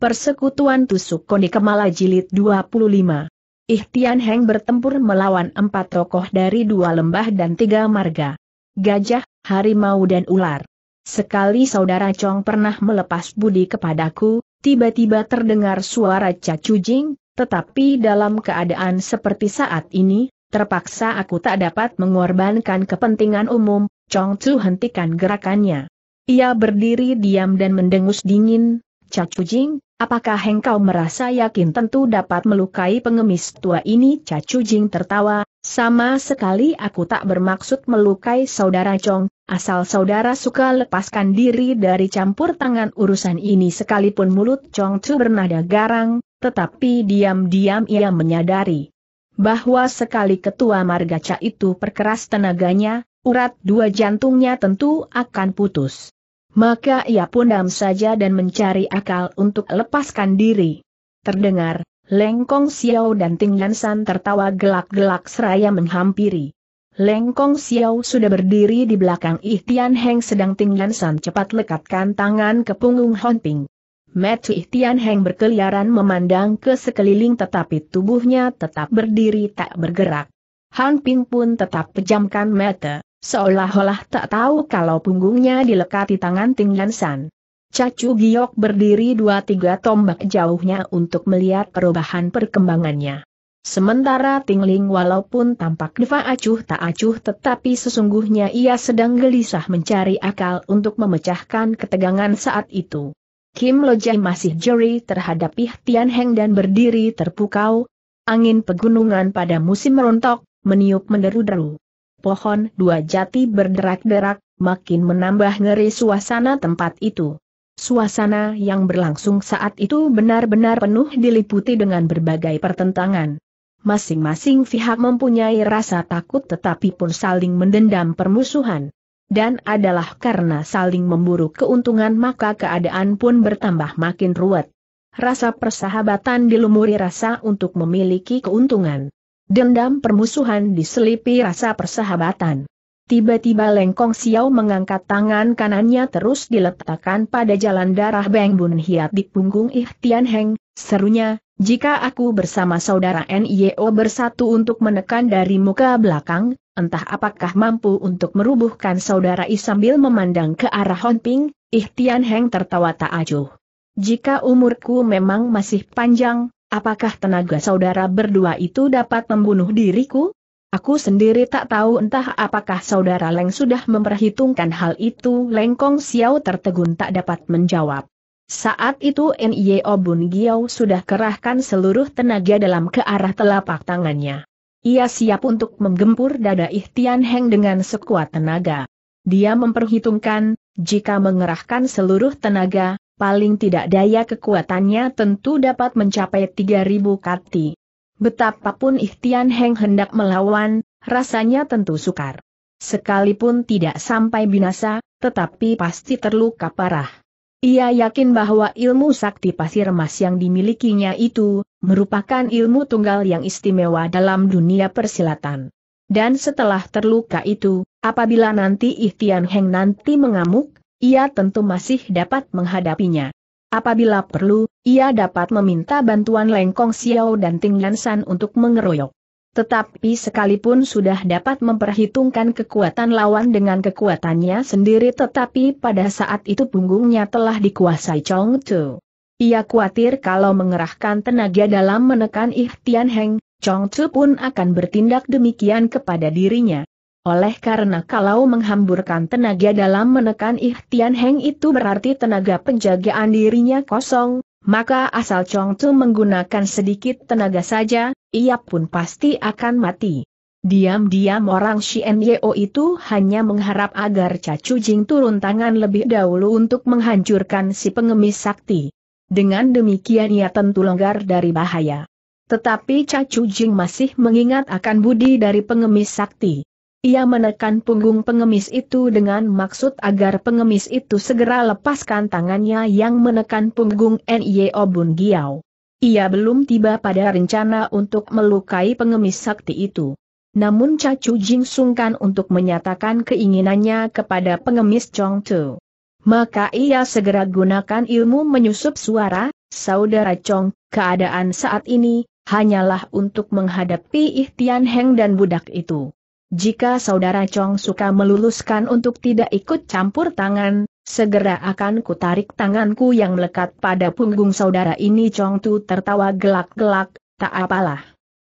Persekutuan Tusuk Koni Kemala Jilid 25 Ihtian Heng bertempur melawan empat tokoh dari dua lembah dan tiga marga. Gajah, harimau dan ular. Sekali saudara Chong pernah melepas budi kepadaku, tiba-tiba terdengar suara cacu jing, tetapi dalam keadaan seperti saat ini, terpaksa aku tak dapat mengorbankan kepentingan umum, Chong Tzu hentikan gerakannya. Ia berdiri diam dan mendengus dingin, cacu jing, Apakah engkau merasa yakin tentu dapat melukai pengemis tua ini? Cacu Jing tertawa, sama sekali aku tak bermaksud melukai saudara Chong, asal saudara suka lepaskan diri dari campur tangan urusan ini sekalipun mulut Chong Chu bernada garang, tetapi diam-diam ia menyadari bahwa sekali ketua marga Margaca itu perkeras tenaganya, urat dua jantungnya tentu akan putus. Maka ia pun dam saja dan mencari akal untuk lepaskan diri. Terdengar, Lengkong Xiao dan Ting Yansan tertawa gelak-gelak seraya menghampiri. Lengkong Xiao sudah berdiri di belakang Ih Heng sedang Ting Yansan cepat lekatkan tangan ke punggung Hon Ping. Metu Ihtian Heng berkeliaran memandang ke sekeliling tetapi tubuhnya tetap berdiri tak bergerak. Han Ping pun tetap pejamkan mata. Seolah-olah tak tahu kalau punggungnya dilekati tangan Ting San. Cacu Giok berdiri dua-tiga tombak jauhnya untuk melihat perubahan perkembangannya. Sementara Tingling walaupun tampak deva acuh tak acuh tetapi sesungguhnya ia sedang gelisah mencari akal untuk memecahkan ketegangan saat itu. Kim Lojai masih jeri terhadap Ih Tian Heng dan berdiri terpukau. Angin pegunungan pada musim merontok, meniup menderu-deru pohon dua jati berderak-derak, makin menambah ngeri suasana tempat itu. Suasana yang berlangsung saat itu benar-benar penuh diliputi dengan berbagai pertentangan. Masing-masing pihak mempunyai rasa takut tetapi pun saling mendendam permusuhan. Dan adalah karena saling memburu keuntungan maka keadaan pun bertambah makin ruwet rasa persahabatan dilumuri rasa untuk memiliki keuntungan. Dendam permusuhan diselipi rasa persahabatan. Tiba-tiba Lengkong Xiao mengangkat tangan kanannya terus diletakkan pada jalan darah Beng Bun Hiat di punggung Ih Heng, serunya, jika aku bersama saudara NIO bersatu untuk menekan dari muka belakang, entah apakah mampu untuk merubuhkan saudara I sambil memandang ke arah Honping, Ih Heng tertawa tak acuh. Jika umurku memang masih panjang, Apakah tenaga saudara berdua itu dapat membunuh diriku? Aku sendiri tak tahu entah apakah saudara Leng sudah memperhitungkan hal itu. Lengkong Xiao tertegun tak dapat menjawab. Saat itu Nye Obun Giao sudah kerahkan seluruh tenaga dalam ke arah telapak tangannya. Ia siap untuk menggempur dada Ihtian Heng dengan sekuat tenaga. Dia memperhitungkan, jika mengerahkan seluruh tenaga, paling tidak daya kekuatannya tentu dapat mencapai 3.000 kati. Betapapun Ihtian Heng hendak melawan, rasanya tentu sukar. Sekalipun tidak sampai binasa, tetapi pasti terluka parah. Ia yakin bahwa ilmu sakti pasir emas yang dimilikinya itu, merupakan ilmu tunggal yang istimewa dalam dunia persilatan. Dan setelah terluka itu, apabila nanti Ihtian Heng nanti mengamuk, ia tentu masih dapat menghadapinya. Apabila perlu, ia dapat meminta bantuan Lengkong Xiao dan Ting San untuk mengeroyok. Tetapi sekalipun sudah dapat memperhitungkan kekuatan lawan dengan kekuatannya sendiri tetapi pada saat itu punggungnya telah dikuasai Chong Chu. Ia khawatir kalau mengerahkan tenaga dalam menekan Ihtian Heng, Chong Chu pun akan bertindak demikian kepada dirinya. Oleh karena kalau menghamburkan tenaga dalam menekan ikhtian Heng itu berarti tenaga penjagaan dirinya kosong, maka asal Chong Tu menggunakan sedikit tenaga saja, ia pun pasti akan mati. Diam-diam orang Shien Yeo itu hanya mengharap agar Cacu Jing turun tangan lebih dahulu untuk menghancurkan si pengemis sakti. Dengan demikian ia tentu longgar dari bahaya. Tetapi Cacu Jing masih mengingat akan budi dari pengemis sakti. Ia menekan punggung pengemis itu dengan maksud agar pengemis itu segera lepaskan tangannya yang menekan punggung N.Y.O. Bun Giau. Ia belum tiba pada rencana untuk melukai pengemis sakti itu. Namun Cacu Jing sungkan untuk menyatakan keinginannya kepada pengemis Chong Tu. Maka ia segera gunakan ilmu menyusup suara, Saudara Chong, keadaan saat ini, hanyalah untuk menghadapi Ihtian Heng dan budak itu. Jika saudara Chong suka meluluskan untuk tidak ikut campur tangan, segera akan kutarik tanganku yang melekat pada punggung saudara ini Chong Tu tertawa gelak-gelak, tak apalah.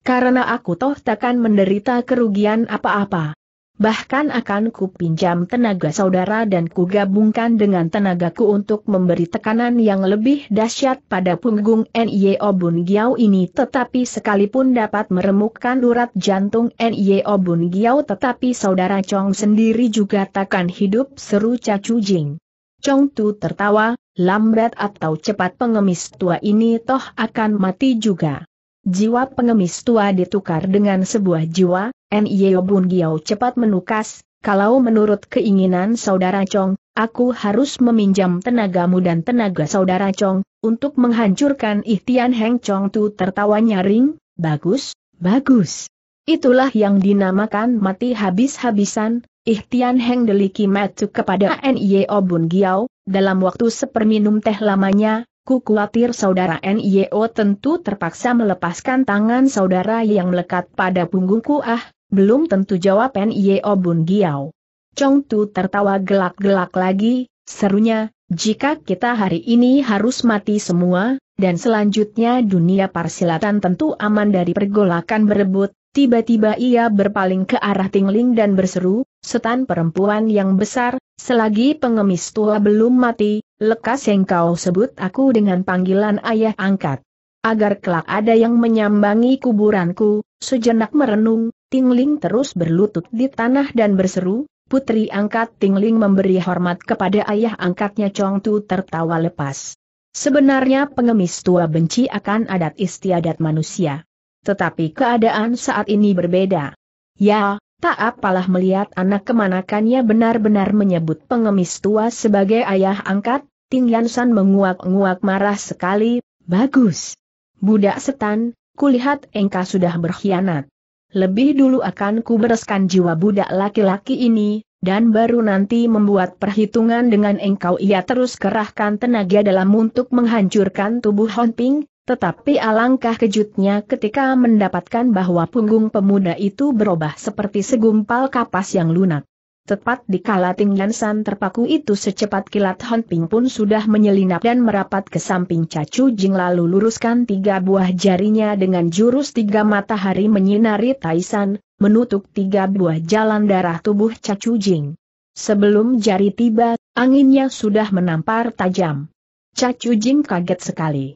Karena aku toh takkan menderita kerugian apa-apa bahkan akan kupinjam tenaga saudara dan kugabungkan dengan tenagaku untuk memberi tekanan yang lebih dahsyat pada punggung N.Y.O. Obun Giao ini tetapi sekalipun dapat meremukkan urat jantung N.Y.O. Obun Giao tetapi saudara Chong sendiri juga takkan hidup seru Cacu Jing. Chong Tu tertawa, lambat atau cepat pengemis tua ini toh akan mati juga. Jiwa pengemis tua ditukar dengan sebuah jiwa, N.I.O. Bun Giao cepat menukas, kalau menurut keinginan saudara Chong, aku harus meminjam tenagamu dan tenaga saudara Chong, untuk menghancurkan Ihtian Heng Chong Tu tertawa nyaring, bagus, bagus. Itulah yang dinamakan mati habis-habisan, Ihtian Heng Deliki Matu kepada N.I.O. Bun Giao, dalam waktu seperminum teh lamanya, Ku khawatir saudara NIO tentu terpaksa melepaskan tangan saudara yang melekat pada punggungku ah, belum tentu jawaban Yeo Bun Giau. Chong Tu tertawa gelak-gelak lagi, serunya, jika kita hari ini harus mati semua, dan selanjutnya dunia Parsilatan tentu aman dari pergolakan berebut, Tiba-tiba ia berpaling ke arah Tingling dan berseru, setan perempuan yang besar, selagi pengemis tua belum mati, lekas yang kau sebut aku dengan panggilan ayah angkat. Agar kelak ada yang menyambangi kuburanku, sejenak merenung, Tingling terus berlutut di tanah dan berseru, Putri angkat Tingling memberi hormat kepada ayah angkatnya Chong Tu tertawa lepas. Sebenarnya pengemis tua benci akan adat istiadat manusia. Tetapi keadaan saat ini berbeda. Ya, tak apalah melihat anak kemanakannya benar-benar menyebut pengemis tua sebagai ayah angkat, Ting Yansan menguak-nguak marah sekali, bagus. Budak setan, kulihat engkau sudah berkhianat. Lebih dulu akan kubereskan jiwa budak laki-laki ini, dan baru nanti membuat perhitungan dengan engkau ia terus kerahkan tenaga dalam untuk menghancurkan tubuh Honping, tetapi alangkah kejutnya ketika mendapatkan bahwa punggung pemuda itu berubah seperti segumpal kapas yang lunak. Tepat di kala Ting San terpaku itu secepat kilat Han Ping pun sudah menyelinap dan merapat ke samping Cacu Jing lalu luruskan tiga buah jarinya dengan jurus tiga matahari menyinari Taisan, menutup tiga buah jalan darah tubuh Cacu Jing. Sebelum jari tiba, anginnya sudah menampar tajam. Cacu Jing kaget sekali.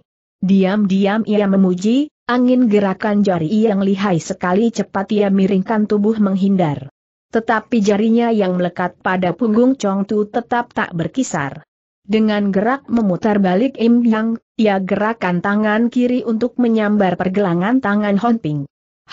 Diam-diam ia memuji, angin gerakan jari yang lihai sekali cepat ia miringkan tubuh menghindar tetapi jarinya yang melekat pada punggung Chong Tu tetap tak berkisar. Dengan gerak memutar balik Im Yang, ia gerakan tangan kiri untuk menyambar pergelangan tangan Han Ping.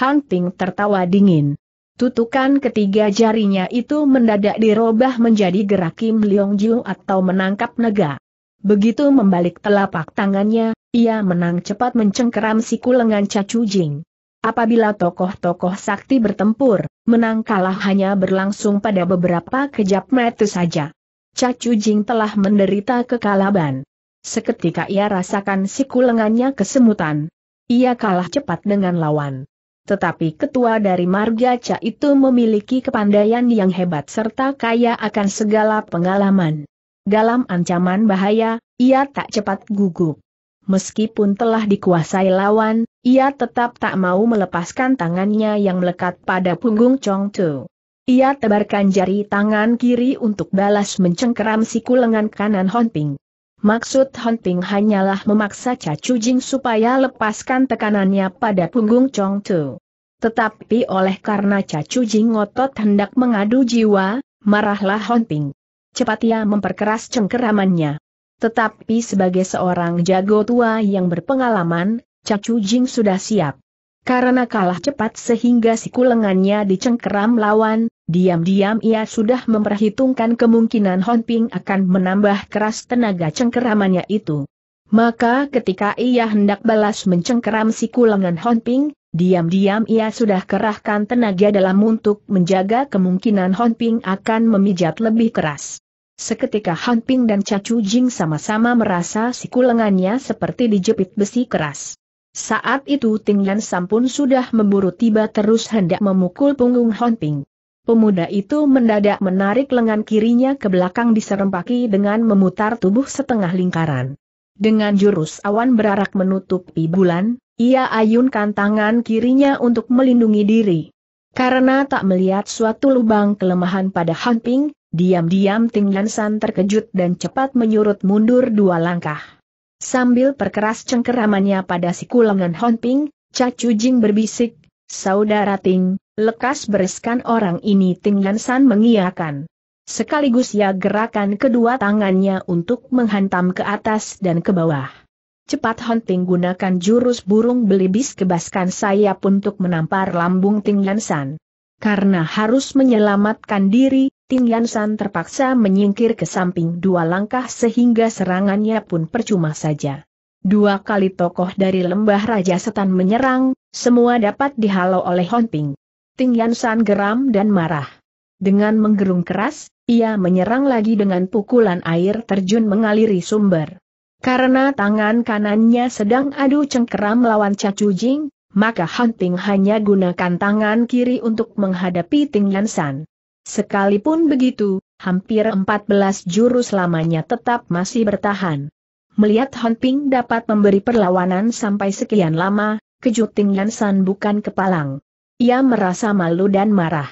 Han Ping tertawa dingin. Tutukan ketiga jarinya itu mendadak dirobah menjadi gerak Kim Leong Ju atau menangkap naga. Begitu membalik telapak tangannya, ia menang cepat mencengkeram siku lengan Cacu Jing. Apabila tokoh-tokoh sakti bertempur, Menang kalah hanya berlangsung pada beberapa kejap mata saja. Cacu Jing telah menderita kekalaban. Seketika ia rasakan siku lengannya kesemutan. Ia kalah cepat dengan lawan. Tetapi ketua dari marga Margaca itu memiliki kepandaian yang hebat serta kaya akan segala pengalaman. Dalam ancaman bahaya, ia tak cepat gugup. Meskipun telah dikuasai lawan, ia tetap tak mau melepaskan tangannya yang melekat pada punggung Chong Tu. Ia tebarkan jari tangan kiri untuk balas mencengkeram siku lengan kanan Hon Maksud Hon hanyalah memaksa Cacu Jing supaya lepaskan tekanannya pada punggung Chong Tu. Tetapi oleh karena Cacu Jing ngotot hendak mengadu jiwa, marahlah Hon Ping. Cepat ia memperkeras cengkeramannya. Tetapi sebagai seorang jago tua yang berpengalaman, Cacu Jing sudah siap. Karena kalah cepat sehingga siku lengannya dicengkeram lawan, diam-diam ia sudah memperhitungkan kemungkinan Hon Ping akan menambah keras tenaga cengkeramannya itu. Maka ketika ia hendak balas mencengkeram siku lengan Hon Ping, diam-diam ia sudah kerahkan tenaga dalam untuk menjaga kemungkinan Hon Ping akan memijat lebih keras. Seketika Han Ping dan Cacu Jing sama-sama merasa siku lengannya seperti dijepit besi keras. Saat itu Ting Yan Sampun sudah memburu tiba terus hendak memukul punggung Han Ping. Pemuda itu mendadak menarik lengan kirinya ke belakang diserempaki dengan memutar tubuh setengah lingkaran. Dengan jurus awan berarak menutupi bulan, ia ayunkan tangan kirinya untuk melindungi diri. Karena tak melihat suatu lubang kelemahan pada Han Ping, Diam-diam Ting Lansan terkejut dan cepat menyurut mundur dua langkah. Sambil perkeras cengkeramannya pada si Kulangan Honping, Cacu Jing berbisik, Saudara Ting, lekas bereskan orang ini Ting Lansan mengiakan. Sekaligus ia gerakan kedua tangannya untuk menghantam ke atas dan ke bawah. Cepat Honting gunakan jurus burung belibis kebaskan sayap untuk menampar lambung Ting Lansan. Karena harus menyelamatkan diri, Ting San terpaksa menyingkir ke samping dua langkah sehingga serangannya pun percuma saja. Dua kali tokoh dari lembah Raja Setan menyerang, semua dapat dihalau oleh Hon Ping. Ting San geram dan marah. Dengan menggerung keras, ia menyerang lagi dengan pukulan air terjun mengaliri sumber. Karena tangan kanannya sedang adu cengkeram lawan Cacu Jing, maka Hon hanya gunakan tangan kiri untuk menghadapi Ting San. Sekalipun begitu, hampir 14 jurus lamanya tetap masih bertahan. Melihat Hon Ping dapat memberi perlawanan sampai sekian lama, kejut Ting San bukan kepalang. Ia merasa malu dan marah.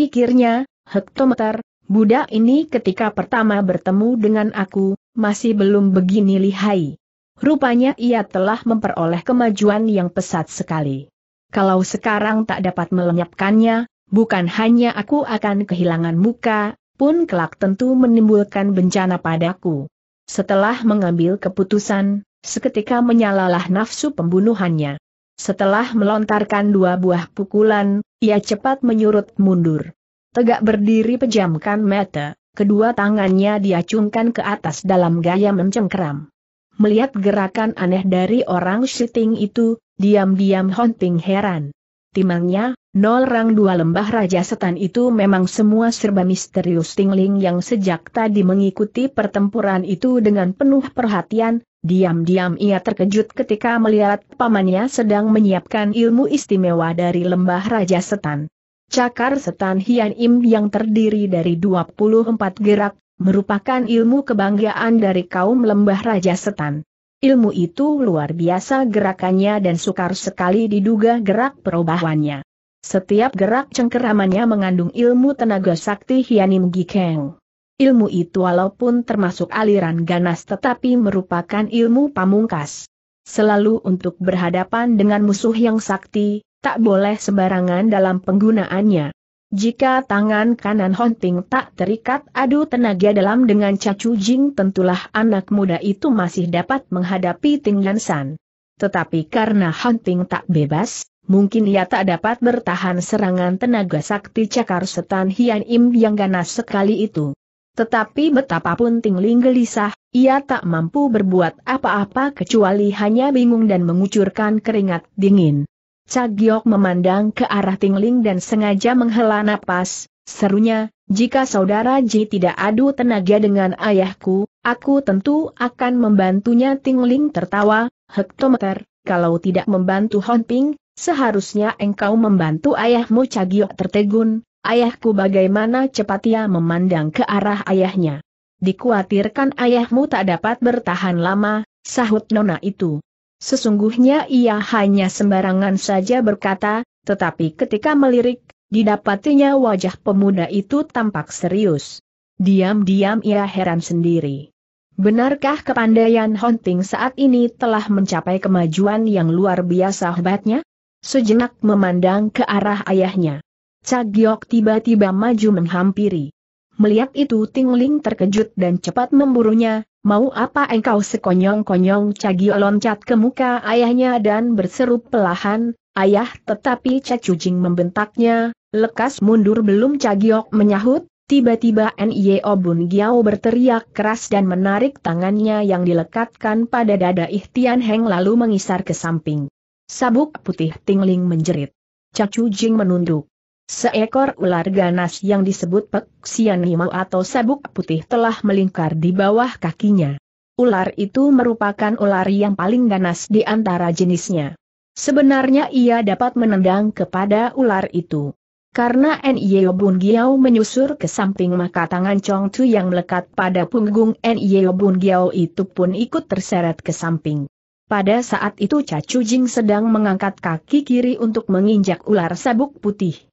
Pikirnya, hektometer, budak ini ketika pertama bertemu dengan aku, masih belum begini lihai. Rupanya ia telah memperoleh kemajuan yang pesat sekali. Kalau sekarang tak dapat melenyapkannya, bukan hanya aku akan kehilangan muka, pun kelak tentu menimbulkan bencana padaku. Setelah mengambil keputusan, seketika menyalalah nafsu pembunuhannya. Setelah melontarkan dua buah pukulan, ia cepat menyurut mundur. Tegak berdiri pejamkan mata, kedua tangannya diacungkan ke atas dalam gaya mencengkeram. Melihat gerakan aneh dari orang syuting itu, diam-diam Hunting heran timangnya, nol rang dua lembah Raja Setan itu memang semua serba misterius Tingling yang sejak tadi mengikuti pertempuran itu dengan penuh perhatian, diam-diam ia terkejut ketika melihat pamannya sedang menyiapkan ilmu istimewa dari lembah Raja Setan. Cakar Setan Hian Im yang terdiri dari 24 gerak, merupakan ilmu kebanggaan dari kaum lembah Raja Setan. Ilmu itu luar biasa gerakannya dan sukar sekali diduga gerak perubahannya. Setiap gerak cengkeramannya mengandung ilmu tenaga sakti Hianim Gikeng. Ilmu itu walaupun termasuk aliran ganas tetapi merupakan ilmu pamungkas. Selalu untuk berhadapan dengan musuh yang sakti, tak boleh sembarangan dalam penggunaannya. Jika tangan kanan Honting tak terikat adu tenaga dalam dengan Cacu Jing tentulah anak muda itu masih dapat menghadapi Ting San. Tetapi karena Honting tak bebas, mungkin ia tak dapat bertahan serangan tenaga sakti cakar setan Hian Im yang ganas sekali itu. Tetapi betapapun Ting Ling gelisah, ia tak mampu berbuat apa-apa kecuali hanya bingung dan mengucurkan keringat dingin. Cagiok memandang ke arah Tingling dan sengaja menghela napas, serunya, jika saudara Ji tidak adu tenaga dengan ayahku, aku tentu akan membantunya Tingling tertawa, hektometer, kalau tidak membantu Honping, seharusnya engkau membantu ayahmu Cagiok tertegun, ayahku bagaimana cepat ia memandang ke arah ayahnya. Dikuatirkan ayahmu tak dapat bertahan lama, sahut nona itu. Sesungguhnya ia hanya sembarangan saja berkata, tetapi ketika melirik, didapatinya wajah pemuda itu tampak serius. Diam-diam ia heran sendiri. Benarkah kepandaian hunting saat ini telah mencapai kemajuan yang luar biasa hebatnya? Sejenak memandang ke arah ayahnya. Cagiok tiba-tiba maju menghampiri. Melihat itu Tingling terkejut dan cepat memburunya, Mau apa engkau sekonyong-konyong Cagio loncat ke muka ayahnya dan berseru pelahan, ayah tetapi Cacujing membentaknya, lekas mundur belum Cagiok menyahut, tiba-tiba Nio Bun Giao berteriak keras dan menarik tangannya yang dilekatkan pada dada Ihtian Heng lalu mengisar ke samping. Sabuk putih tingling menjerit. Jing menunduk. Seekor ular ganas yang disebut peksian himau atau sabuk putih telah melingkar di bawah kakinya. Ular itu merupakan ular yang paling ganas di antara jenisnya. Sebenarnya ia dapat menendang kepada ular itu. Karena N.Y. Bun Giao menyusur ke samping maka tangan Chong Chu yang melekat pada punggung N.Y. Bun Giao itu pun ikut terseret ke samping. Pada saat itu Cacu Jing sedang mengangkat kaki kiri untuk menginjak ular sabuk putih.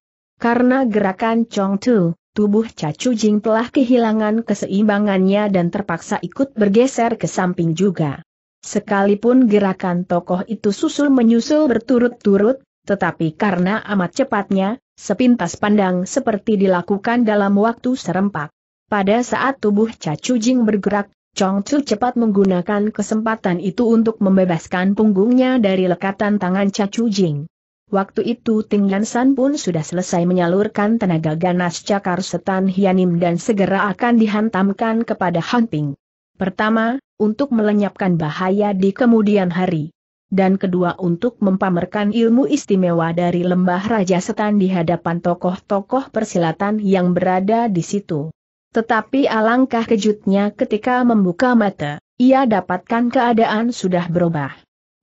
Karena gerakan Chong Tu, tubuh Cacu Jing telah kehilangan keseimbangannya dan terpaksa ikut bergeser ke samping juga. Sekalipun gerakan tokoh itu susul menyusul berturut-turut, tetapi karena amat cepatnya, sepintas pandang seperti dilakukan dalam waktu serempak. Pada saat tubuh Cacu Jing bergerak, Chong Tu cepat menggunakan kesempatan itu untuk membebaskan punggungnya dari lekatan tangan Cacu Jing. Waktu itu Ting San pun sudah selesai menyalurkan tenaga ganas cakar setan Hianim dan segera akan dihantamkan kepada Han Ping. Pertama, untuk melenyapkan bahaya di kemudian hari. Dan kedua untuk mempamerkan ilmu istimewa dari lembah Raja Setan di hadapan tokoh-tokoh persilatan yang berada di situ. Tetapi alangkah kejutnya ketika membuka mata, ia dapatkan keadaan sudah berubah.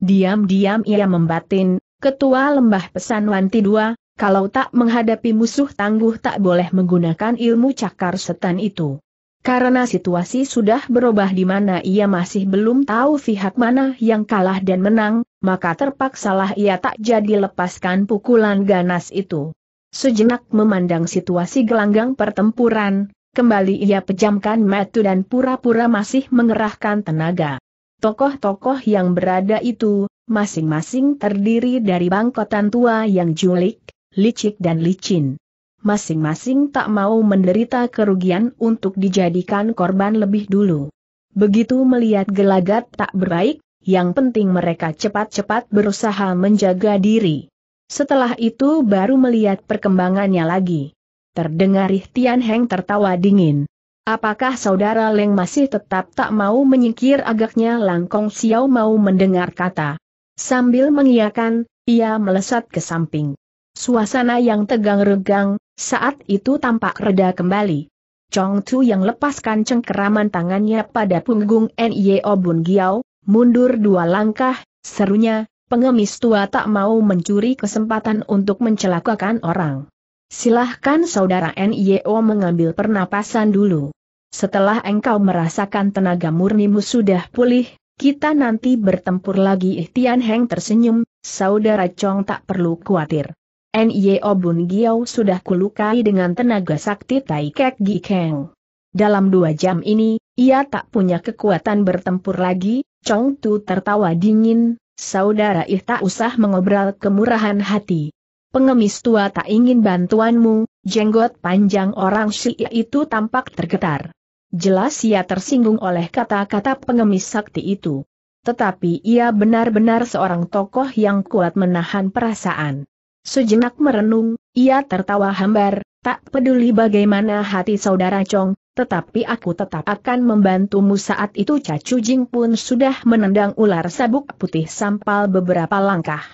Diam-diam ia membatin, Ketua Lembah Pesan Wanti II, kalau tak menghadapi musuh tangguh tak boleh menggunakan ilmu cakar setan itu. Karena situasi sudah berubah di mana ia masih belum tahu pihak mana yang kalah dan menang, maka terpaksalah ia tak jadi lepaskan pukulan ganas itu. Sejenak memandang situasi gelanggang pertempuran, kembali ia pejamkan metu dan pura-pura masih mengerahkan tenaga. Tokoh-tokoh yang berada itu, masing-masing terdiri dari bangkotan tua yang julik, licik dan licin. Masing-masing tak mau menderita kerugian untuk dijadikan korban lebih dulu. Begitu melihat gelagat tak berbaik, yang penting mereka cepat-cepat berusaha menjaga diri. Setelah itu baru melihat perkembangannya lagi. Terdengar Tian Heng tertawa dingin. Apakah saudara Leng masih tetap tak mau menyingkir agaknya Langkong Xiao mau mendengar kata Sambil mengiakan, ia melesat ke samping. Suasana yang tegang regang, saat itu tampak reda kembali. Chong Tu yang lepaskan cengkeraman tangannya pada punggung N.Y.O. Bun Giao, mundur dua langkah, serunya, pengemis tua tak mau mencuri kesempatan untuk mencelakakan orang. Silahkan saudara N.Y.O. mengambil pernapasan dulu. Setelah engkau merasakan tenaga murnimu sudah pulih, kita nanti bertempur lagi Ihtian eh, Heng tersenyum, saudara Chong tak perlu khawatir. Nio Bun Giao sudah kulukai dengan tenaga sakti Tai Kek Gi Keng. Dalam dua jam ini, ia tak punya kekuatan bertempur lagi, Chong Tu tertawa dingin, saudara Ih tak usah mengobrol kemurahan hati. Pengemis tua tak ingin bantuanmu, jenggot panjang orang Syiah itu tampak tergetar. Jelas ia tersinggung oleh kata-kata pengemis sakti itu. Tetapi ia benar-benar seorang tokoh yang kuat menahan perasaan. Sejenak merenung, ia tertawa hambar, tak peduli bagaimana hati saudara Chong, tetapi aku tetap akan membantumu saat itu Cacu Jing pun sudah menendang ular sabuk putih sampal beberapa langkah.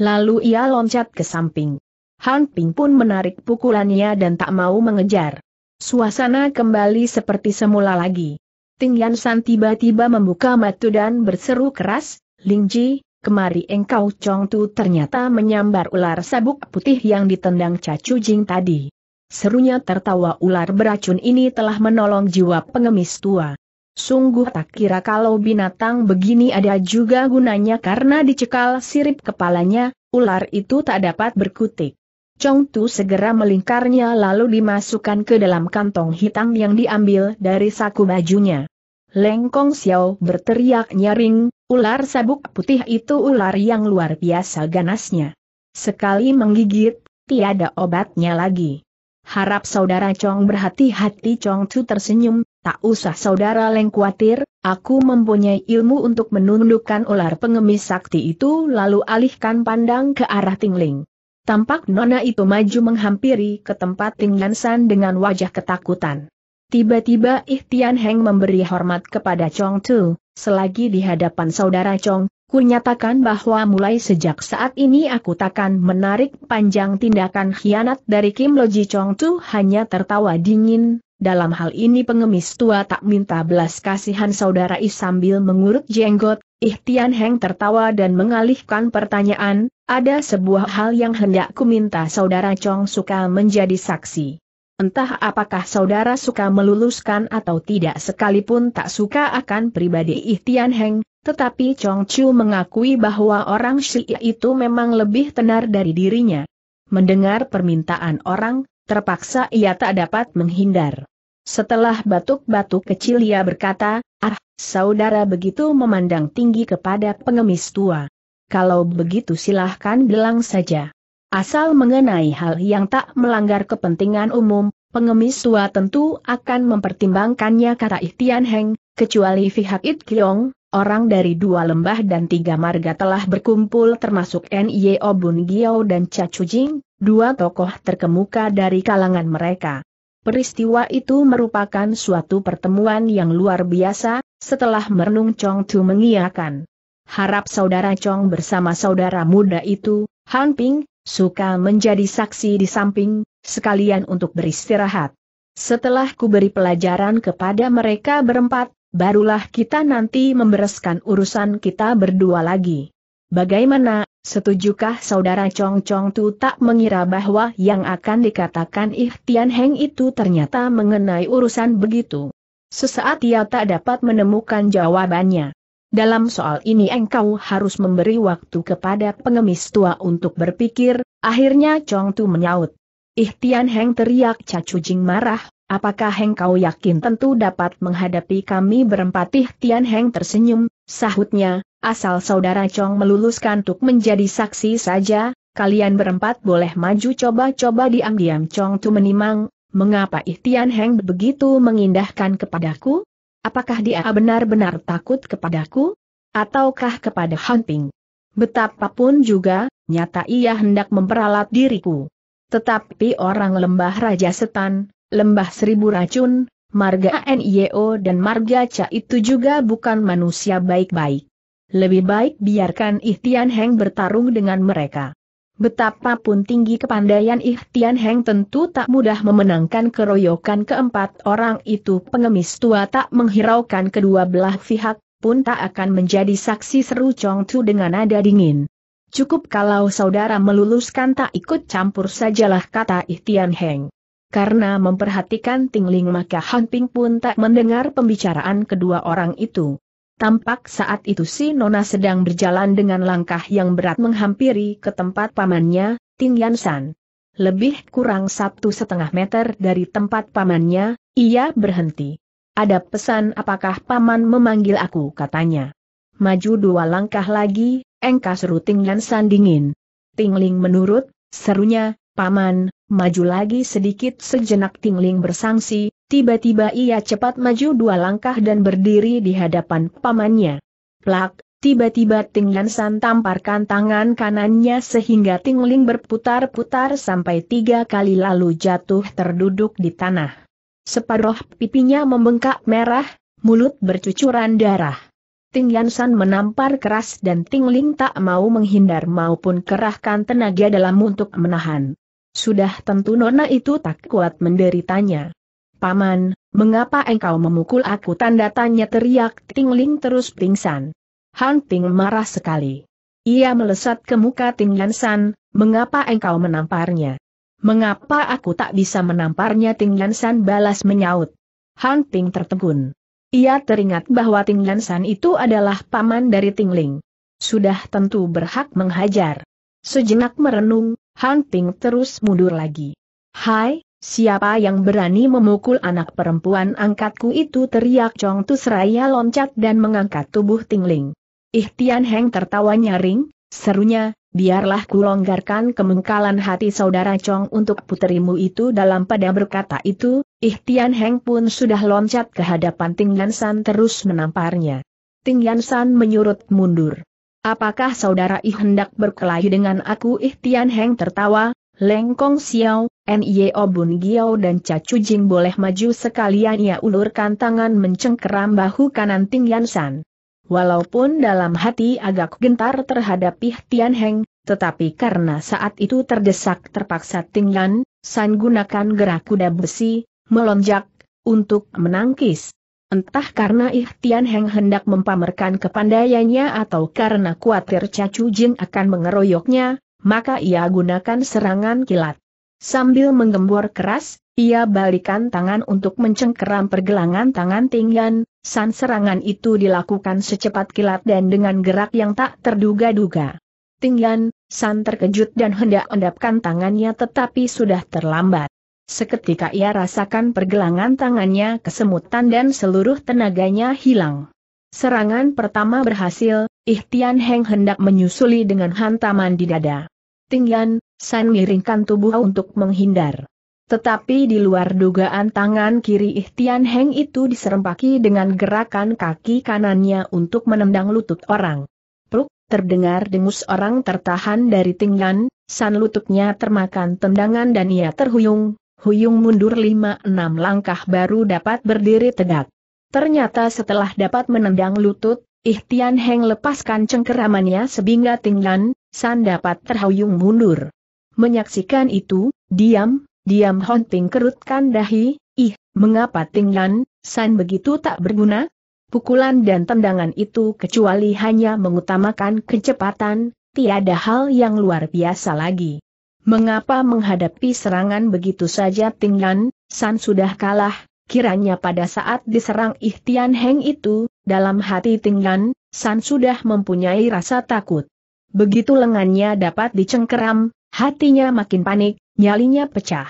Lalu ia loncat ke samping. Han Ping pun menarik pukulannya dan tak mau mengejar. Suasana kembali seperti semula lagi. Ting Yan San tiba-tiba membuka mata dan berseru keras, Ling Ji, kemari engkau Chong Tu ternyata menyambar ular sabuk putih yang ditendang Cacu Jing tadi. Serunya tertawa ular beracun ini telah menolong jiwa pengemis tua. Sungguh tak kira kalau binatang begini ada juga gunanya karena dicekal sirip kepalanya, ular itu tak dapat berkutik. Chong Tu segera melingkarnya lalu dimasukkan ke dalam kantong hitam yang diambil dari saku bajunya. Lengkong Xiao berteriak nyaring, ular sabuk putih itu ular yang luar biasa ganasnya. Sekali menggigit, tiada obatnya lagi. Harap saudara Chong berhati-hati Chong Tu tersenyum, tak usah saudara Leng khawatir, aku mempunyai ilmu untuk menundukkan ular pengemis sakti itu lalu alihkan pandang ke arah Tingling. Tampak Nona itu maju menghampiri ke tempat Ting Yansan dengan wajah ketakutan. Tiba-tiba Ih Heng memberi hormat kepada Chong Tu, selagi di hadapan saudara Chong, ku nyatakan bahwa mulai sejak saat ini aku takkan menarik panjang tindakan khianat dari Kim Loji Chong Tu hanya tertawa dingin, dalam hal ini pengemis tua tak minta belas kasihan saudara I sambil mengurut jenggot, Ihtian Heng tertawa dan mengalihkan pertanyaan, ada sebuah hal yang hendak ku minta saudara Chong Suka menjadi saksi. Entah apakah saudara suka meluluskan atau tidak sekalipun tak suka akan pribadi Ihtian Heng, tetapi Chong Chu mengakui bahwa orang Syiah itu memang lebih tenar dari dirinya. Mendengar permintaan orang, terpaksa ia tak dapat menghindar. Setelah batuk-batuk kecil ia berkata, Ah, saudara begitu memandang tinggi kepada pengemis tua. Kalau begitu silahkan bilang saja. Asal mengenai hal yang tak melanggar kepentingan umum, pengemis tua tentu akan mempertimbangkannya kata Ihtian Heng, kecuali pihak It Kiong, orang dari dua lembah dan tiga marga telah berkumpul termasuk N.Y.O. Bun Giao dan Cha Chu Jing, dua tokoh terkemuka dari kalangan mereka. Peristiwa itu merupakan suatu pertemuan yang luar biasa, setelah merenung Chong Tu mengiakan. Harap saudara Chong bersama saudara muda itu, Han Ping, suka menjadi saksi di samping, sekalian untuk beristirahat. Setelah ku beri pelajaran kepada mereka berempat, barulah kita nanti membereskan urusan kita berdua lagi. Bagaimana, Setujukah saudara Chong Chong Tu tak mengira bahwa yang akan dikatakan Ih Heng itu ternyata mengenai urusan begitu? Sesaat ia tak dapat menemukan jawabannya. Dalam soal ini engkau harus memberi waktu kepada pengemis tua untuk berpikir, akhirnya Chong Tu menyaut. Ih Heng teriak Cacu Jing marah, apakah Heng yakin tentu dapat menghadapi kami berempat Ih Heng tersenyum, sahutnya, asal saudara Chong meluluskan untuk menjadi saksi saja, kalian berempat boleh maju coba-coba diam-diam Chong Tu menimang, mengapa Ihtian Heng begitu mengindahkan kepadaku? Apakah dia benar-benar takut kepadaku? Ataukah kepada Hunting? Betapapun juga, nyata ia hendak memperalat diriku. Tetapi orang lembah Raja Setan, lembah seribu racun, marga NIO e dan marga Ca itu juga bukan manusia baik-baik lebih baik biarkan Ihtian Heng bertarung dengan mereka. Betapapun tinggi kepandaian Ihtian Heng tentu tak mudah memenangkan keroyokan keempat orang itu pengemis tua tak menghiraukan kedua belah pihak, pun tak akan menjadi saksi seru Chong Tu dengan nada dingin. Cukup kalau saudara meluluskan tak ikut campur sajalah kata Ihtian Heng. Karena memperhatikan Tingling maka Han Ping pun tak mendengar pembicaraan kedua orang itu. Tampak saat itu si Nona sedang berjalan dengan langkah yang berat menghampiri ke tempat pamannya, Ting Yansan. Lebih kurang satu setengah meter dari tempat pamannya, ia berhenti. Ada pesan apakah paman memanggil aku katanya. Maju dua langkah lagi, engkau seru Ting Yansan dingin. Tingling menurut, serunya, Paman, maju lagi sedikit sejenak tingling bersangsi, tiba-tiba ia cepat maju dua langkah dan berdiri di hadapan pamannya. Plak, tiba-tiba Tinglan San tamparkan tangan kanannya sehingga tingling berputar-putar sampai tiga kali lalu jatuh terduduk di tanah. Separuh pipinya membengkak merah, mulut bercucuran darah. Ting San menampar keras dan Ting Ling tak mau menghindar maupun kerahkan tenaga dalam untuk menahan. Sudah tentu nona itu tak kuat menderitanya. Paman, mengapa engkau memukul aku? Tanda tanya teriak Tingling terus pingsan. Han Ting marah sekali. Ia melesat ke muka Ting San, mengapa engkau menamparnya? Mengapa aku tak bisa menamparnya Ting San balas menyaut. Han Ting tertegun. Ia teringat bahwa Ting San itu adalah paman dari Tingling. Sudah tentu berhak menghajar. Sejenak merenung, Han Ping terus mundur lagi. Hai, siapa yang berani memukul anak perempuan angkatku itu teriak Chong Tu seraya loncat dan mengangkat tubuh Tingling. Ih Tian Heng tertawa nyaring, serunya, biarlah kulonggarkan kemengkalan hati saudara Chong untuk puterimu itu dalam pada berkata itu, Ih Heng pun sudah loncat ke hadapan Ting Yansan terus menamparnya. Ting Yansan menyurut mundur. Apakah saudara Ih hendak berkelahi dengan aku? Ih Tian Heng tertawa, Lengkong Xiao, Nio Bun Giao dan Cacu Jing boleh maju sekalian ia ulurkan tangan mencengkeram bahu kanan Ting Yan San. Walaupun dalam hati agak gentar terhadap Ih Tian Heng, tetapi karena saat itu terdesak terpaksa Ting Yan, San gunakan gerak kuda besi, melonjak, untuk menangkis. Entah karena Ihtian Heng hendak mempamerkan kepandaiannya atau karena khawatir Cacu Jing akan mengeroyoknya, maka ia gunakan serangan kilat. Sambil menggembor keras, ia balikan tangan untuk mencengkeram pergelangan tangan Tingyan, san serangan itu dilakukan secepat kilat dan dengan gerak yang tak terduga-duga. Tingyan, san terkejut dan hendak endapkan tangannya tetapi sudah terlambat. Seketika ia rasakan pergelangan tangannya kesemutan dan seluruh tenaganya hilang. Serangan pertama berhasil, Ihtian Heng hendak menyusuli dengan hantaman di dada. Tingyan, San miringkan tubuh untuk menghindar. Tetapi di luar dugaan tangan kiri Ihtian Heng itu diserempaki dengan gerakan kaki kanannya untuk menendang lutut orang. Pluk, terdengar dengus orang tertahan dari Tingyan, San lututnya termakan tendangan dan ia terhuyung, Huyung mundur 5-6 langkah baru dapat berdiri tegak. Ternyata setelah dapat menendang lutut, Ihtian Heng lepaskan cengkeramannya sebingga tinggan, San dapat terhuyung mundur. Menyaksikan itu, diam, diam Hon Ting kerutkan dahi, ih, mengapa tinggan, San begitu tak berguna? Pukulan dan tendangan itu kecuali hanya mengutamakan kecepatan, tiada hal yang luar biasa lagi. Mengapa menghadapi serangan begitu saja Tingyan, San sudah kalah, kiranya pada saat diserang Ihtian Heng itu, dalam hati Tingyan, San sudah mempunyai rasa takut. Begitu lengannya dapat dicengkeram, hatinya makin panik, nyalinya pecah.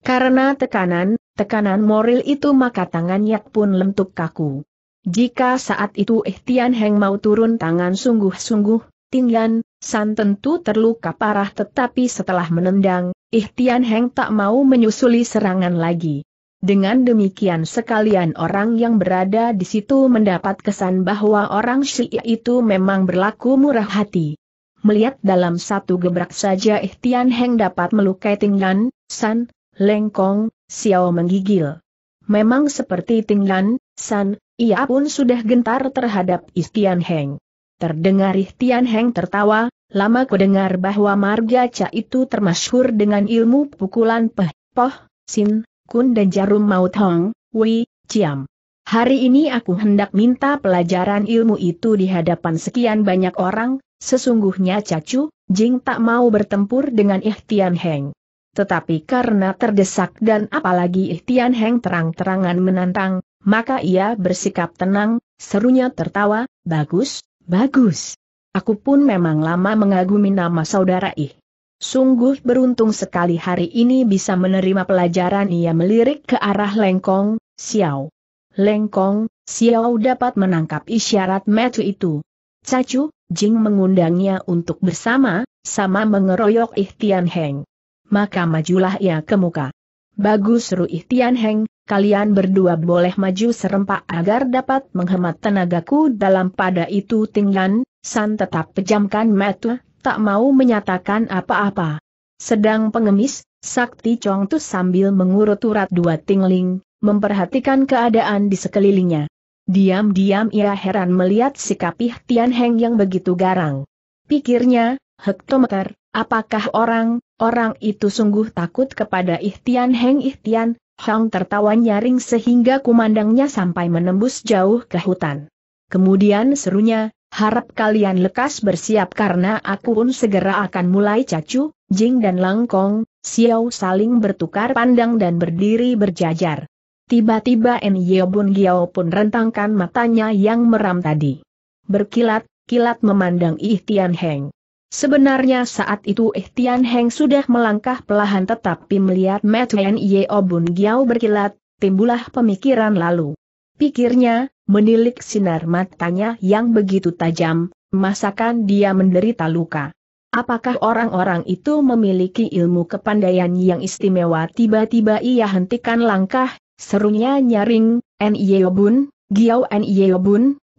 Karena tekanan, tekanan moral itu maka tangannya pun lentuk kaku. Jika saat itu Ihtian Heng mau turun tangan sungguh-sungguh, Tingyan, San tentu terluka parah tetapi setelah menendang, Ihtian Heng tak mau menyusuli serangan lagi. Dengan demikian sekalian orang yang berada di situ mendapat kesan bahwa orang Syiah itu memang berlaku murah hati. Melihat dalam satu gebrak saja Ihtian Heng dapat melukai Tinglan, San, Lengkong, Xiao menggigil. Memang seperti Tinglan, San, ia pun sudah gentar terhadap Ihtian Heng. Terdengar Tian Heng tertawa, lama kudengar bahwa Marga Cha itu termasyhur dengan ilmu pukulan peh, poh, sin, kun dan jarum maut hong, wei, ciam. Hari ini aku hendak minta pelajaran ilmu itu di hadapan sekian banyak orang, sesungguhnya Cacu, Jing tak mau bertempur dengan Ihtian Heng. Tetapi karena terdesak dan apalagi Ihtian Heng terang-terangan menantang, maka ia bersikap tenang, serunya tertawa, bagus, Bagus. Aku pun memang lama mengagumi nama saudara ih. Sungguh beruntung sekali hari ini bisa menerima pelajaran ia melirik ke arah Lengkong, Xiao. Lengkong, Xiao dapat menangkap isyarat metu itu. Cacu, Jing mengundangnya untuk bersama, sama mengeroyok Ihtian Heng. Maka majulah ia ke muka. Bagus ru Ihtian Heng, kalian berdua boleh maju serempak agar dapat menghemat tenagaku dalam pada itu tinggan, San tetap pejamkan mata, tak mau menyatakan apa-apa. Sedang pengemis, Sakti tuh sambil mengurut urat dua tingling, memperhatikan keadaan di sekelilingnya. Diam-diam ia heran melihat sikap Tian Heng yang begitu garang. Pikirnya, hektometer, apakah orang, orang itu sungguh takut kepada Ihtian Heng Ihtian, Hang tertawa nyaring sehingga kumandangnya sampai menembus jauh ke hutan. Kemudian serunya, harap kalian lekas bersiap karena aku pun segera akan mulai cacu, Jing dan Langkong, Xiao saling bertukar pandang dan berdiri berjajar. Tiba-tiba En Yeobun Giao pun rentangkan matanya yang meram tadi. Berkilat, kilat memandang Ihtian Heng. Sebenarnya saat itu Eh Tian Heng sudah melangkah perlahan tetapi melihat Metian Yeo Bun Giao berkilat, timbulah pemikiran lalu. Pikirnya, menilik sinar matanya yang begitu tajam, masakan dia menderita luka. Apakah orang-orang itu memiliki ilmu kepandaian yang istimewa tiba-tiba ia hentikan langkah, serunya nyaring, N. Yeo Bun, Giao N.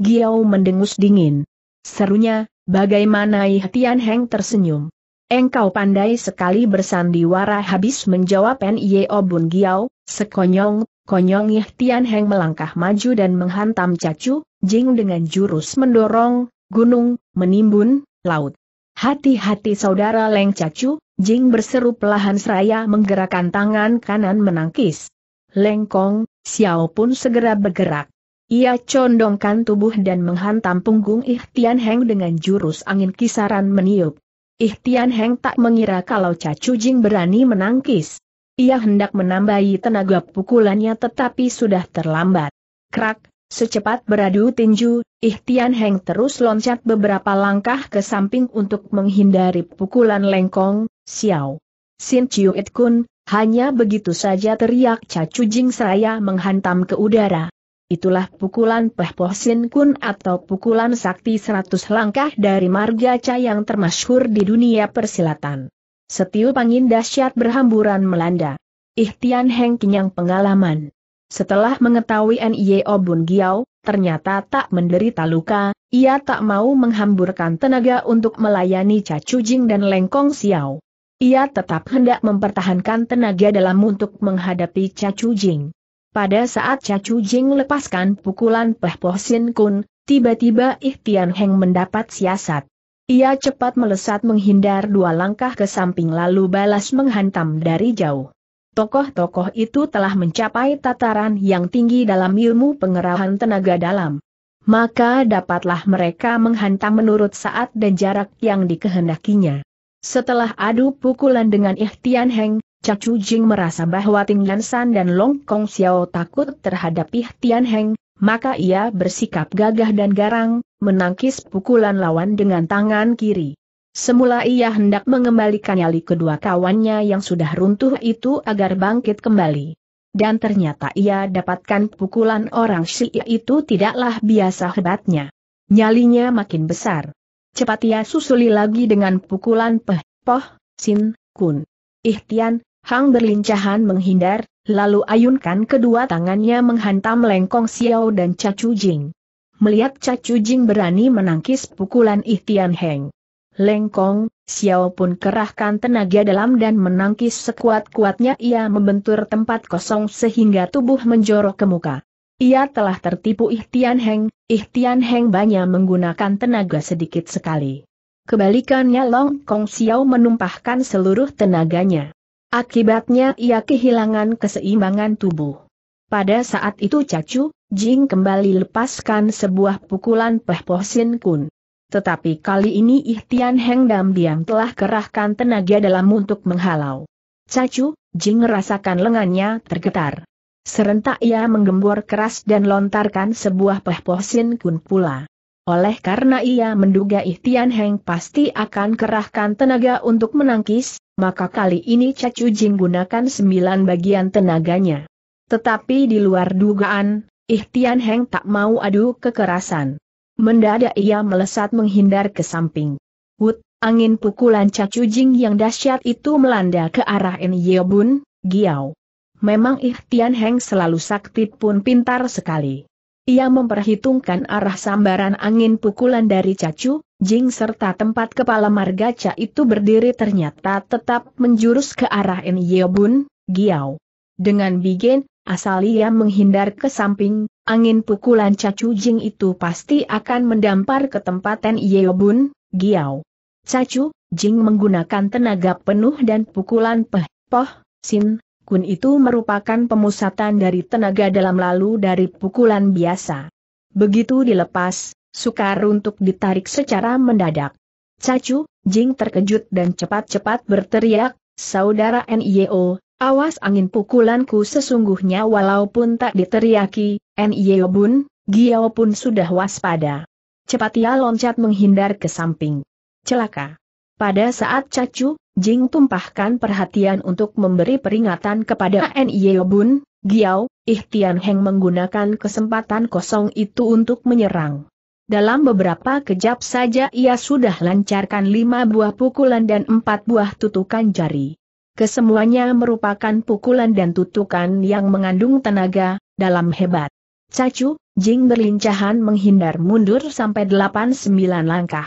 Giao mendengus dingin. Serunya, Bagaimana Yi Heng tersenyum? Engkau pandai sekali bersandiwara habis menjawab N.I.O. Bun Giao, sekonyong, konyong Yi Heng melangkah maju dan menghantam cacu, jing dengan jurus mendorong, gunung, menimbun, laut. Hati-hati saudara Leng Cacu, Jing berseru pelahan seraya menggerakkan tangan kanan menangkis. Lengkong, Xiao pun segera bergerak. Ia condongkan tubuh dan menghantam punggung Ihtian Heng dengan jurus angin kisaran meniup. Ihtian Heng tak mengira kalau Cacu Jing berani menangkis. Ia hendak menambahi tenaga pukulannya tetapi sudah terlambat. Krak, secepat beradu tinju, Ihtian Heng terus loncat beberapa langkah ke samping untuk menghindari pukulan lengkong, Xiao. Sin Chiu It Kun, hanya begitu saja teriak Cacu Jing seraya menghantam ke udara itulah pukulan Peh Poh Sin Kun atau pukulan sakti 100 langkah dari marga Cha yang termasyhur di dunia persilatan. Setiup angin dahsyat berhamburan melanda. Ihtian Heng kenyang pengalaman. Setelah mengetahui N.I.O. Obun Giau, ternyata tak menderita luka, ia tak mau menghamburkan tenaga untuk melayani Ca Cujing dan Lengkong Xiao. Ia tetap hendak mempertahankan tenaga dalam untuk menghadapi Ca Cujing. Pada saat Cacu Jing lepaskan pukulan Peh Poh Sin Kun, tiba-tiba Ih Heng mendapat siasat. Ia cepat melesat menghindar dua langkah ke samping lalu balas menghantam dari jauh. Tokoh-tokoh itu telah mencapai tataran yang tinggi dalam ilmu pengerahan tenaga dalam. Maka dapatlah mereka menghantam menurut saat dan jarak yang dikehendakinya. Setelah adu pukulan dengan Ih Heng, Cacu Jing merasa bahwa Ting San dan Long Kong Xiao takut terhadap Ih Tian Heng, maka ia bersikap gagah dan garang, menangkis pukulan lawan dengan tangan kiri. Semula ia hendak mengembalikan nyali kedua kawannya yang sudah runtuh itu agar bangkit kembali. Dan ternyata ia dapatkan pukulan orang si itu tidaklah biasa hebatnya. Nyalinya makin besar. Cepat ia susuli lagi dengan pukulan peh, poh, sin, kun. Ihtian, Hang berlincahan menghindar, lalu ayunkan kedua tangannya menghantam lengkong Xiao dan Cacu Jing. Melihat Cacu Jing berani menangkis pukulan Ihtian Heng. Lengkong, Xiao pun kerahkan tenaga dalam dan menangkis sekuat-kuatnya ia membentur tempat kosong sehingga tubuh menjorok ke muka. Ia telah tertipu Ihtian Heng, Ihtian Heng banyak menggunakan tenaga sedikit sekali. Kebalikannya Long Kong Xiao menumpahkan seluruh tenaganya. Akibatnya ia kehilangan keseimbangan tubuh. Pada saat itu Cacu, Jing kembali lepaskan sebuah pukulan Peh Po Sin Kun. Tetapi kali ini Ihtian Heng Dam Diam telah kerahkan tenaga dalam untuk menghalau. Cacu, Jing merasakan lengannya tergetar. Serentak ia menggembur keras dan lontarkan sebuah Peh Sin kun pula. Oleh karena ia menduga Ihtian Heng pasti akan kerahkan tenaga untuk menangkis, maka kali ini Cacu Jing gunakan sembilan bagian tenaganya. Tetapi di luar dugaan, Ihtian Heng tak mau adu kekerasan. Mendadak ia melesat menghindar ke samping. Wut, angin pukulan Cacu Jing yang dahsyat itu melanda ke arah Nyeobun, Giao. Memang Ihtian Heng selalu sakti pun pintar sekali. Ia memperhitungkan arah sambaran angin pukulan dari Cacu, Jing serta tempat kepala Margaca itu berdiri ternyata tetap menjurus ke arah Yeobun, Giao. Dengan bigen, asal ia menghindar ke samping, angin pukulan Cacu Jing itu pasti akan mendampar ke tempat Yeobun, Giao. Cacu, Jing menggunakan tenaga penuh dan pukulan peh, poh, sin, kun itu merupakan pemusatan dari tenaga dalam lalu dari pukulan biasa. Begitu dilepas, sukar untuk ditarik secara mendadak. Cacu, Jing terkejut dan cepat-cepat berteriak, Saudara NIO, awas angin pukulanku sesungguhnya walaupun tak diteriaki, NIO Bun, Giao pun sudah waspada. Cepat ia loncat menghindar ke samping. Celaka. Pada saat Cacu, Jing tumpahkan perhatian untuk memberi peringatan kepada Nyeobun, Giao, Ihtian Heng menggunakan kesempatan kosong itu untuk menyerang. Dalam beberapa kejap saja ia sudah lancarkan lima buah pukulan dan empat buah tutukan jari. Kesemuanya merupakan pukulan dan tutukan yang mengandung tenaga, dalam hebat. Cacu, Jing berlincahan menghindar mundur sampai delapan sembilan langkah.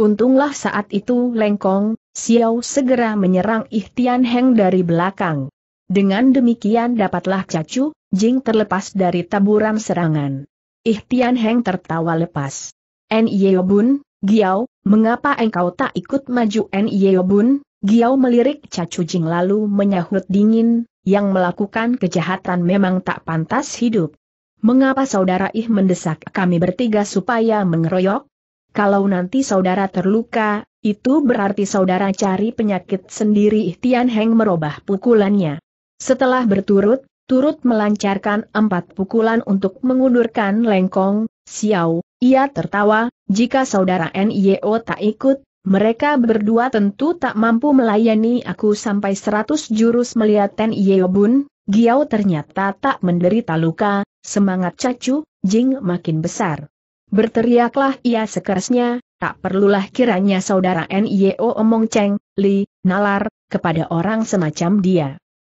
Untunglah saat itu Lengkong, Xiao segera menyerang Ihtian Heng dari belakang. Dengan demikian dapatlah Cacu, Jing terlepas dari taburan serangan. Ihtian Heng tertawa lepas. Nyeo Bun, Giao, mengapa engkau tak ikut maju Nyeo Bun? Giao melirik Cacu Jing lalu menyahut dingin, yang melakukan kejahatan memang tak pantas hidup. Mengapa saudara Ih mendesak kami bertiga supaya mengeroyok? Kalau nanti saudara terluka, itu berarti saudara cari penyakit sendiri Tian Heng merubah pukulannya. Setelah berturut, turut melancarkan empat pukulan untuk mengundurkan lengkong, Xiao, ia tertawa, jika saudara NIO tak ikut, mereka berdua tentu tak mampu melayani aku sampai seratus jurus melihat NIO Bun, Giao ternyata tak menderita luka, semangat cacu, Jing makin besar. Berteriaklah ia sekerasnya, tak perlulah kiranya saudara NIO omong ceng, Li, nalar, kepada orang semacam dia.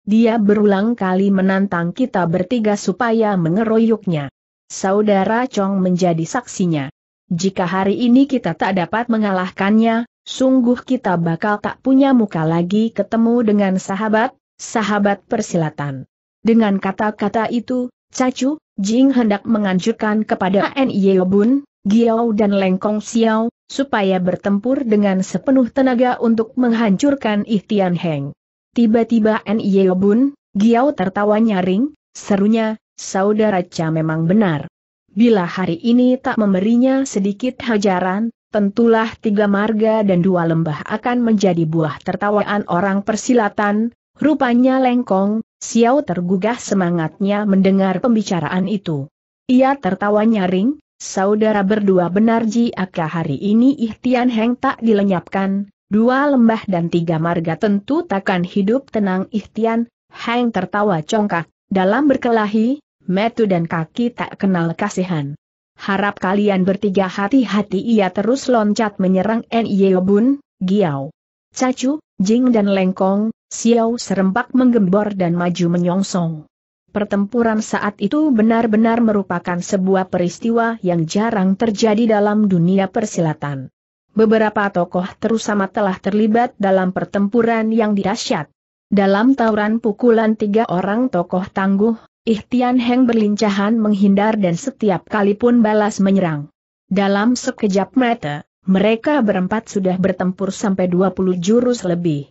Dia berulang kali menantang kita bertiga supaya mengeroyoknya. Saudara Chong menjadi saksinya. Jika hari ini kita tak dapat mengalahkannya, sungguh kita bakal tak punya muka lagi ketemu dengan sahabat, sahabat persilatan. Dengan kata-kata itu, Cacu, Jing hendak menganjurkan kepada N.I.O. Bun, Giao dan Lengkong Xiao, supaya bertempur dengan sepenuh tenaga untuk menghancurkan Ihtian Heng. Tiba-tiba N.I.O. Bun, Giao tertawa nyaring, serunya, saudara Cha memang benar. Bila hari ini tak memberinya sedikit hajaran, tentulah tiga marga dan dua lembah akan menjadi buah tertawaan orang persilatan, rupanya lengkong, Xiao tergugah semangatnya mendengar pembicaraan itu. Ia tertawa nyaring, Saudara berdua benar jika hari ini Ihtian Heng tak dilenyapkan, dua lembah dan tiga marga tentu takkan hidup tenang Ihtian, Heng tertawa congkak, dalam berkelahi, metu dan kaki tak kenal kasihan. Harap kalian bertiga hati-hati ia terus loncat menyerang Nyeobun, Giao, Cacu, Jing dan Lengkong, Xiao serempak menggembor dan maju menyongsong pertempuran saat itu benar-benar merupakan sebuah peristiwa yang jarang terjadi dalam dunia persilatan. Beberapa tokoh terusama telah terlibat dalam pertempuran yang dirasyat. Dalam tawuran pukulan tiga orang tokoh tangguh, Ihtian Heng berlincahan menghindar dan setiap kali pun balas menyerang. Dalam sekejap mata, mereka berempat sudah bertempur sampai 20 jurus lebih.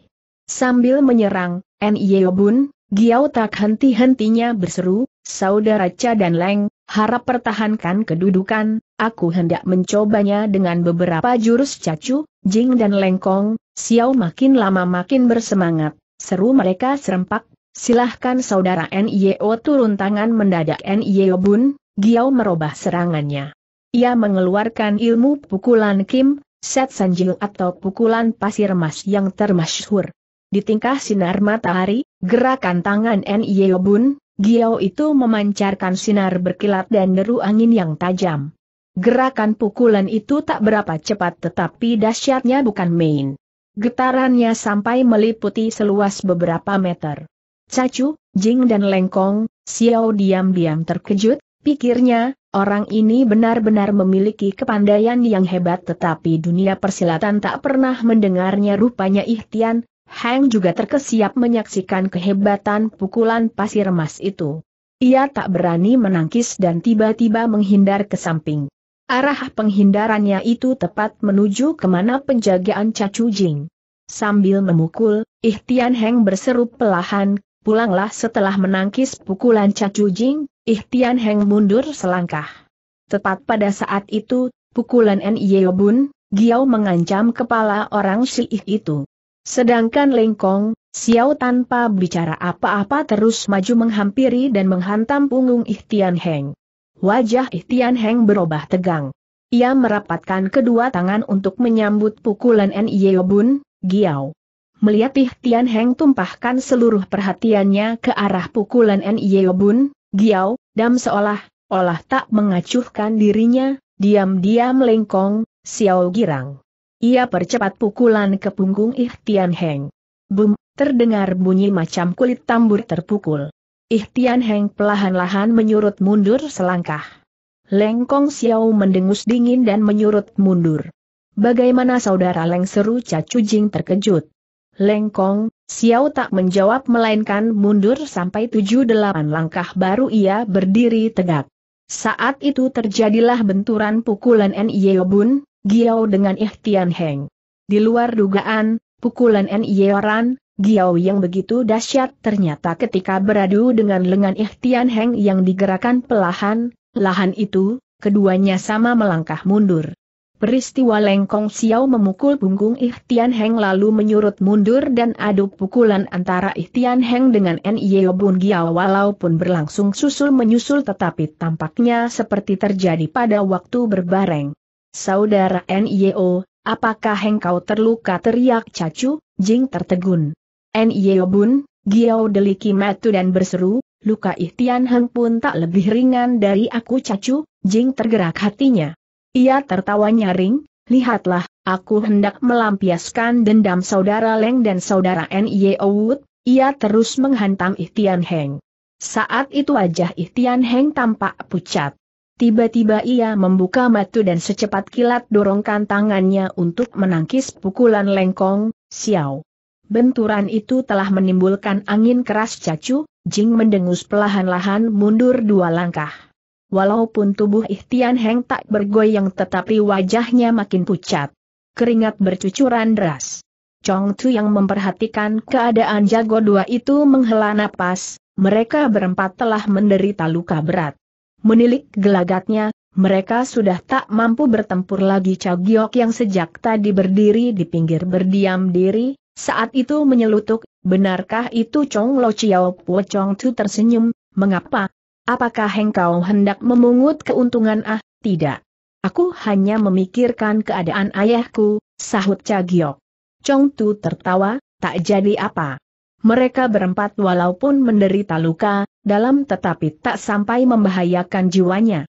Sambil menyerang, Nyeobun. Giao tak henti-hentinya berseru, Saudara Cha dan Leng, harap pertahankan kedudukan, aku hendak mencobanya dengan beberapa jurus cacu, Jing dan Lengkong, Xiao makin lama makin bersemangat, seru mereka serempak, silahkan saudara NIO turun tangan mendadak NIO Bun, Giao merubah serangannya. Ia mengeluarkan ilmu pukulan Kim, Set Sanjil atau pukulan pasir emas yang termasyhur. Di tingkah sinar matahari, Gerakan tangan N.I.O. Bun, Giau itu memancarkan sinar berkilat dan deru angin yang tajam. Gerakan pukulan itu tak berapa cepat tetapi dahsyatnya bukan main. Getarannya sampai meliputi seluas beberapa meter. Cacu, Jing dan Lengkong, Xiao diam-diam terkejut, pikirnya, orang ini benar-benar memiliki kepandaian yang hebat tetapi dunia persilatan tak pernah mendengarnya rupanya Ihtian, Hang juga terkesiap menyaksikan kehebatan pukulan pasir emas itu. Ia tak berani menangkis dan tiba-tiba menghindar ke samping. Arah penghindarannya itu tepat menuju ke mana penjagaan Cacu Jing. Sambil memukul, Ihtian Heng berseru pelahan, pulanglah setelah menangkis pukulan Cacu Jing, Ihtian Heng mundur selangkah. Tepat pada saat itu, pukulan N.I.O. Bun, giao mengancam kepala orang sih itu. Sedangkan Lengkong, Xiao tanpa bicara apa-apa terus maju menghampiri dan menghantam punggung Ihtian Heng. Wajah Ihtian Heng berubah tegang. Ia merapatkan kedua tangan untuk menyambut pukulan N.I.O. Bun, Giao. Melihat Ihtian Heng tumpahkan seluruh perhatiannya ke arah pukulan N.I.O. Bun, Giao, dan seolah, olah tak mengacuhkan dirinya, diam-diam lengkong, Xiao Girang. Ia percepat pukulan ke punggung Ih Heng. Bum, terdengar bunyi macam kulit tambur terpukul. Ih Tian Heng pelahan-lahan menyurut mundur selangkah. Lengkong Xiao mendengus dingin dan menyurut mundur. Bagaimana saudara Leng seru Cacu Jing terkejut. Lengkong Xiao tak menjawab melainkan mundur sampai tujuh delapan langkah baru ia berdiri tegak. Saat itu terjadilah benturan pukulan N. Bun, Giao dengan Eh Heng. Di luar dugaan, pukulan Nyeoran, Giao Giao yang begitu dahsyat ternyata ketika beradu dengan lengan Eh Heng yang digerakkan pelahan, lahan itu, keduanya sama melangkah mundur. Peristiwa Lengkong Xiao memukul punggung Eh Heng lalu menyurut mundur dan adu pukulan antara Eh Heng dengan N. Bun Giao walaupun berlangsung susul-menyusul tetapi tampaknya seperti terjadi pada waktu berbareng. Saudara NIO, apakah engkau terluka teriak Cacu, Jing tertegun. NIO Bun, Giau deliki metu dan berseru, luka ihtian Heng pun tak lebih ringan dari aku Cacu, Jing tergerak hatinya. Ia tertawa nyaring, lihatlah, aku hendak melampiaskan dendam saudara Leng dan saudara NIO Wood, ia terus menghantam ihtian Heng. Saat itu wajah Ihtian Heng tampak pucat. Tiba-tiba ia membuka mata dan secepat kilat dorongkan tangannya untuk menangkis pukulan lengkong, Xiao. Benturan itu telah menimbulkan angin keras cacu, Jing mendengus pelahan-lahan mundur dua langkah. Walaupun tubuh Ihtian Heng tak bergoyang tetapi wajahnya makin pucat. Keringat bercucuran deras. Chong Tu yang memperhatikan keadaan jago dua itu menghela napas, mereka berempat telah menderita luka berat menilik gelagatnya, mereka sudah tak mampu bertempur lagi Cagiok yang sejak tadi berdiri di pinggir berdiam diri, saat itu menyelutuk, benarkah itu Chong Lo Chiao Po Chong Tu tersenyum, mengapa? Apakah engkau hendak memungut keuntungan ah, tidak? Aku hanya memikirkan keadaan ayahku, sahut Cagiok. Chong Tu tertawa, tak jadi apa mereka berempat walaupun menderita luka, dalam tetapi tak sampai membahayakan jiwanya.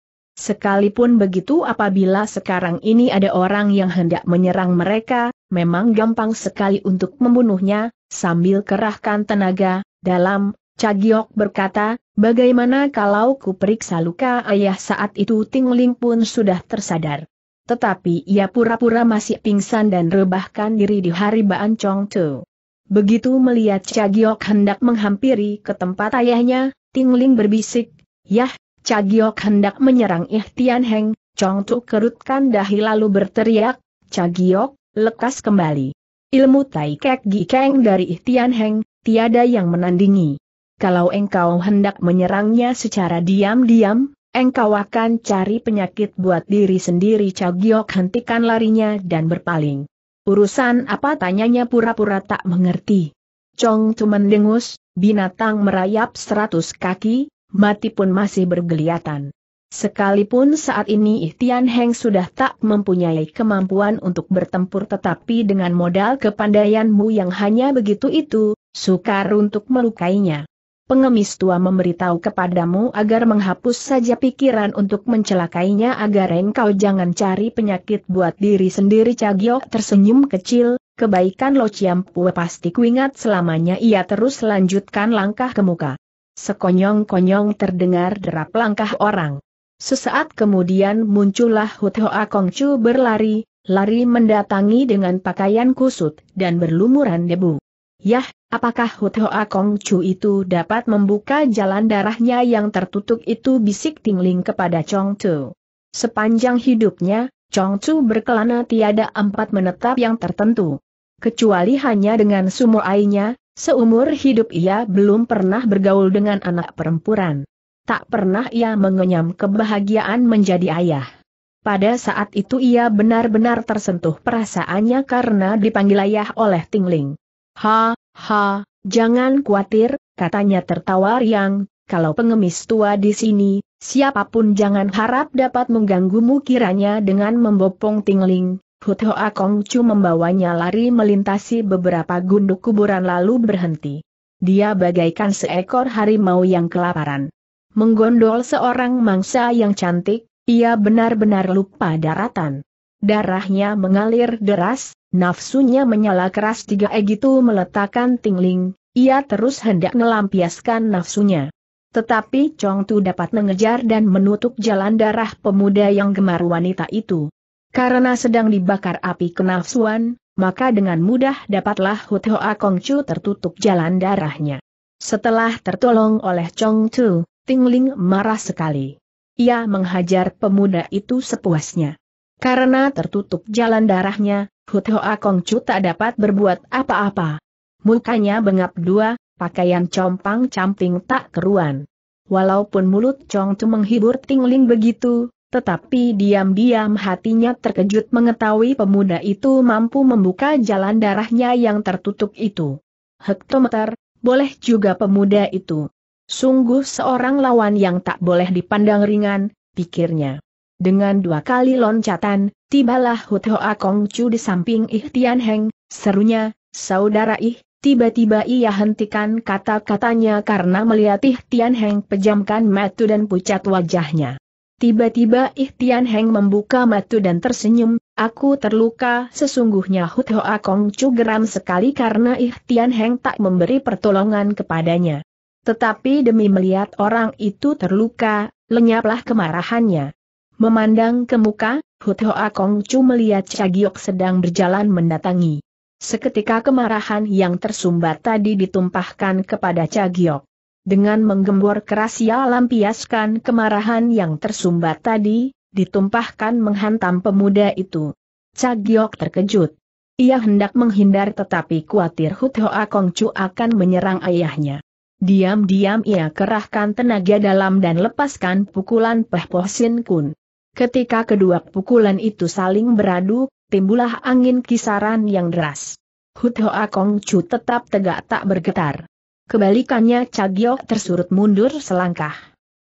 Sekalipun begitu apabila sekarang ini ada orang yang hendak menyerang mereka, memang gampang sekali untuk membunuhnya, sambil kerahkan tenaga, dalam, Cagiok berkata, bagaimana kalau ku periksa luka ayah saat itu Tingling pun sudah tersadar. Tetapi ia pura-pura masih pingsan dan rebahkan diri di hari Baan Chong Tu. Begitu melihat Cagiok hendak menghampiri ke tempat ayahnya, Tingling berbisik, Yah, Cagiok hendak menyerang Ih Tian Heng, Chong Tu kerutkan dahi lalu berteriak, Cagiok, lekas kembali. Ilmu Tai Kek Gi dari Ih Heng, tiada yang menandingi. Kalau engkau hendak menyerangnya secara diam-diam, engkau akan cari penyakit buat diri sendiri Cagiok hentikan larinya dan berpaling. Urusan apa tanyanya pura-pura tak mengerti. Chong Tu mendengus, binatang merayap seratus kaki, mati pun masih bergeliatan. Sekalipun saat ini Ihtian Heng sudah tak mempunyai kemampuan untuk bertempur tetapi dengan modal kepandaianmu yang hanya begitu itu, sukar untuk melukainya pengemis tua memberitahu kepadamu agar menghapus saja pikiran untuk mencelakainya agar engkau jangan cari penyakit buat diri sendiri Cagio tersenyum kecil, kebaikan Lo Ciampue pasti kuingat selamanya ia terus lanjutkan langkah ke muka. Sekonyong-konyong terdengar derap langkah orang. Sesaat kemudian muncullah Hut Hoa Kong Chu berlari, lari mendatangi dengan pakaian kusut dan berlumuran debu. Yah, Apakah Hoa Kong Chu itu dapat membuka jalan darahnya yang tertutup itu bisik tingling kepada Chong Chu. Sepanjang hidupnya, Chong Chu berkelana tiada empat menetap yang tertentu. Kecuali hanya dengan sumuainya, seumur hidup ia belum pernah bergaul dengan anak perempuan. Tak pernah ia mengenyam kebahagiaan menjadi ayah. Pada saat itu ia benar-benar tersentuh perasaannya karena dipanggil ayah oleh Tingling. Ha, Ha, jangan khawatir, katanya tertawa riang, kalau pengemis tua di sini, siapapun jangan harap dapat mengganggumu kiranya dengan membopong tingling. Kong Chu membawanya lari melintasi beberapa gunduk kuburan lalu berhenti. Dia bagaikan seekor harimau yang kelaparan. Menggondol seorang mangsa yang cantik, ia benar-benar lupa daratan. Darahnya mengalir deras, Nafsunya menyala keras tiga e itu meletakkan tingling, ia terus hendak melampiaskan nafsunya. Tetapi Chong Tu dapat mengejar dan menutup jalan darah pemuda yang gemar wanita itu. Karena sedang dibakar api kenafsuan, maka dengan mudah dapatlah Hu Hoa Kong Chu tertutup jalan darahnya. Setelah tertolong oleh Chong Tu, Tingling marah sekali. Ia menghajar pemuda itu sepuasnya. Karena tertutup jalan darahnya, Huthoa Kongcu tak dapat berbuat apa-apa. Mukanya bengap dua, pakaian compang-camping tak keruan. Walaupun mulut Chong menghibur Tingling begitu, tetapi diam-diam hatinya terkejut mengetahui pemuda itu mampu membuka jalan darahnya yang tertutup itu. Hektometer, boleh juga pemuda itu. Sungguh seorang lawan yang tak boleh dipandang ringan, pikirnya. Dengan dua kali loncatan, tibalah Hut Hoa Kong Chu di samping Ih Tian Heng, serunya, Saudara Ih, tiba-tiba ia hentikan kata-katanya karena melihat Ih Tian Heng pejamkan mata dan pucat wajahnya. Tiba-tiba Ih Tian Heng membuka mata dan tersenyum, aku terluka sesungguhnya Hut Hoa Kong Chu geram sekali karena Ih Tian Heng tak memberi pertolongan kepadanya. Tetapi demi melihat orang itu terluka, lenyaplah kemarahannya. Memandang ke muka, Huthoa Chu melihat Cagiok sedang berjalan mendatangi. Seketika kemarahan yang tersumbat tadi ditumpahkan kepada Cagiok. Dengan menggembor keras ia lampiaskan kemarahan yang tersumbat tadi, ditumpahkan menghantam pemuda itu. Cagiok terkejut. Ia hendak menghindar tetapi khawatir Huthoa Kongcu akan menyerang ayahnya. Diam-diam ia kerahkan tenaga dalam dan lepaskan pukulan Peh Poh Sin Kun. Ketika kedua pukulan itu saling beradu, timbulah angin kisaran yang deras. Hut Hoa Kong Chu tetap tegak tak bergetar. Kebalikannya Chagyo tersurut mundur selangkah.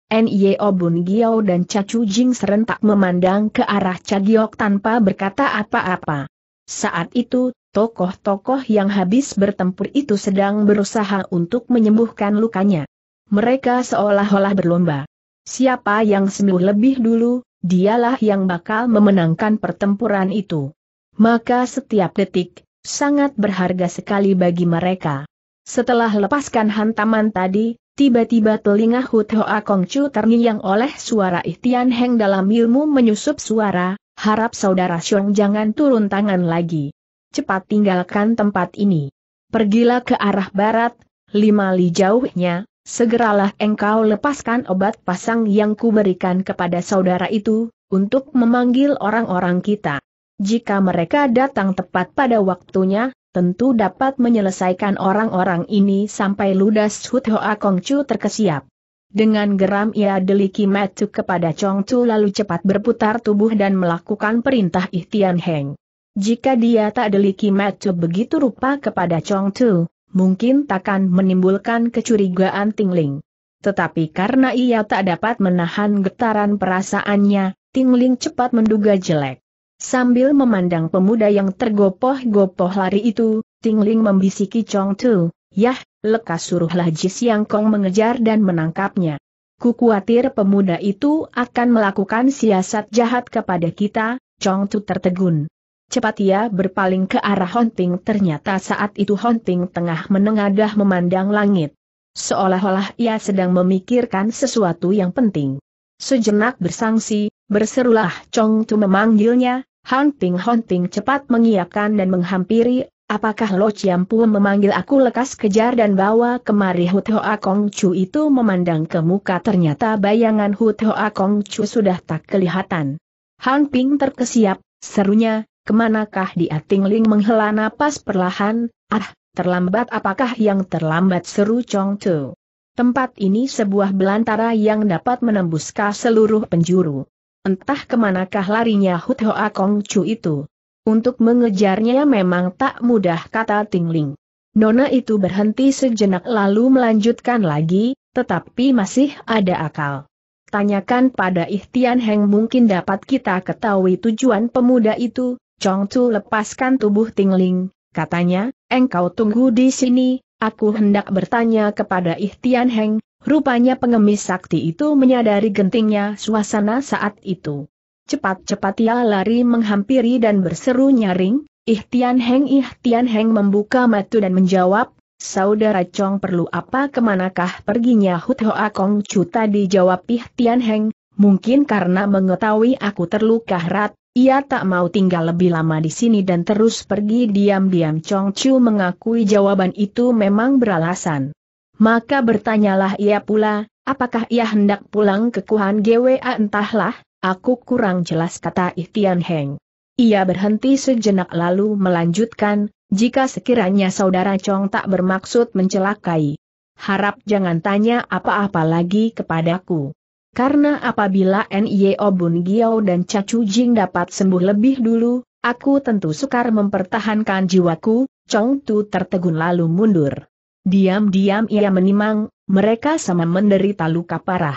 Nye Obun Gyo dan Cacu Jing serentak memandang ke arah Chagyo tanpa berkata apa-apa. Saat itu, tokoh-tokoh yang habis bertempur itu sedang berusaha untuk menyembuhkan lukanya. Mereka seolah-olah berlomba. Siapa yang sembuh lebih dulu, dialah yang bakal memenangkan pertempuran itu. Maka setiap detik, sangat berharga sekali bagi mereka. Setelah lepaskan hantaman tadi, Tiba-tiba telinga Hut Hoa Kong Chu terngiang oleh suara Ihtian Heng dalam ilmu menyusup suara, harap saudara Xiong jangan turun tangan lagi. Cepat tinggalkan tempat ini. Pergilah ke arah barat, lima li jauhnya, segeralah engkau lepaskan obat pasang yang kuberikan kepada saudara itu, untuk memanggil orang-orang kita. Jika mereka datang tepat pada waktunya, tentu dapat menyelesaikan orang-orang ini sampai ludas Hut Hoa Kongcu terkesiap. Dengan geram ia deliki metu kepada Chongcu lalu cepat berputar tubuh dan melakukan perintah Ihtian Heng. Jika dia tak deliki metu begitu rupa kepada Chongcu, mungkin takkan menimbulkan kecurigaan Tingling. Tetapi karena ia tak dapat menahan getaran perasaannya, Tingling cepat menduga jelek. Sambil memandang pemuda yang tergopoh-gopoh lari itu, Tingling membisiki Chong Tu, Yah, lekas suruhlah Ji Siang Kong mengejar dan menangkapnya. Ku khawatir pemuda itu akan melakukan siasat jahat kepada kita, Chong Tu tertegun. Cepat ia berpaling ke arah Hunting. ternyata saat itu Hunting tengah menengadah memandang langit. Seolah-olah ia sedang memikirkan sesuatu yang penting. Sejenak bersangsi, berserulah Chong Tu memanggilnya, Hunting Hunting cepat mengiyakan dan menghampiri, apakah Lo Chiampu memanggil aku lekas kejar dan bawa kemari Hut Hoa Kong Chu itu memandang ke muka ternyata bayangan Hut Hoa Kong Chu sudah tak kelihatan. Hunting terkesiap, serunya, Kemanakah dia tingling menghela napas perlahan, ah, terlambat apakah yang terlambat seru Chong Tu. Tempat ini sebuah belantara yang dapat menembus ke seluruh penjuru. Entah kemanakah larinya Hut Hoa Kong Chu itu. Untuk mengejarnya memang tak mudah kata Tingling. Nona itu berhenti sejenak lalu melanjutkan lagi, tetapi masih ada akal. Tanyakan pada Ihtian Heng mungkin dapat kita ketahui tujuan pemuda itu, Chong Tu lepaskan tubuh Tingling, katanya, engkau tunggu di sini, aku hendak bertanya kepada Ihtian Heng, rupanya pengemis sakti itu menyadari gentingnya suasana saat itu. Cepat-cepat ia lari menghampiri dan berseru nyaring, Ihtian Heng Ihtian Heng membuka mata dan menjawab, Saudara Chong perlu apa kemanakah perginya Hut Hoa Kong Chu tadi jawab Ihtian Heng, mungkin karena mengetahui aku terluka rat, ia tak mau tinggal lebih lama di sini dan terus pergi diam-diam Chong Chu mengakui jawaban itu memang beralasan. Maka bertanyalah ia pula, apakah ia hendak pulang ke Kuhan GWA entahlah, aku kurang jelas kata Ihtian Heng. Ia berhenti sejenak lalu melanjutkan, jika sekiranya saudara Chong tak bermaksud mencelakai. Harap jangan tanya apa-apa lagi kepadaku. Karena apabila Nye Obun Giao dan Cacu Jing dapat sembuh lebih dulu, aku tentu sukar mempertahankan jiwaku, Chong Tu tertegun lalu mundur. Diam-diam ia menimang, mereka sama menderita luka parah.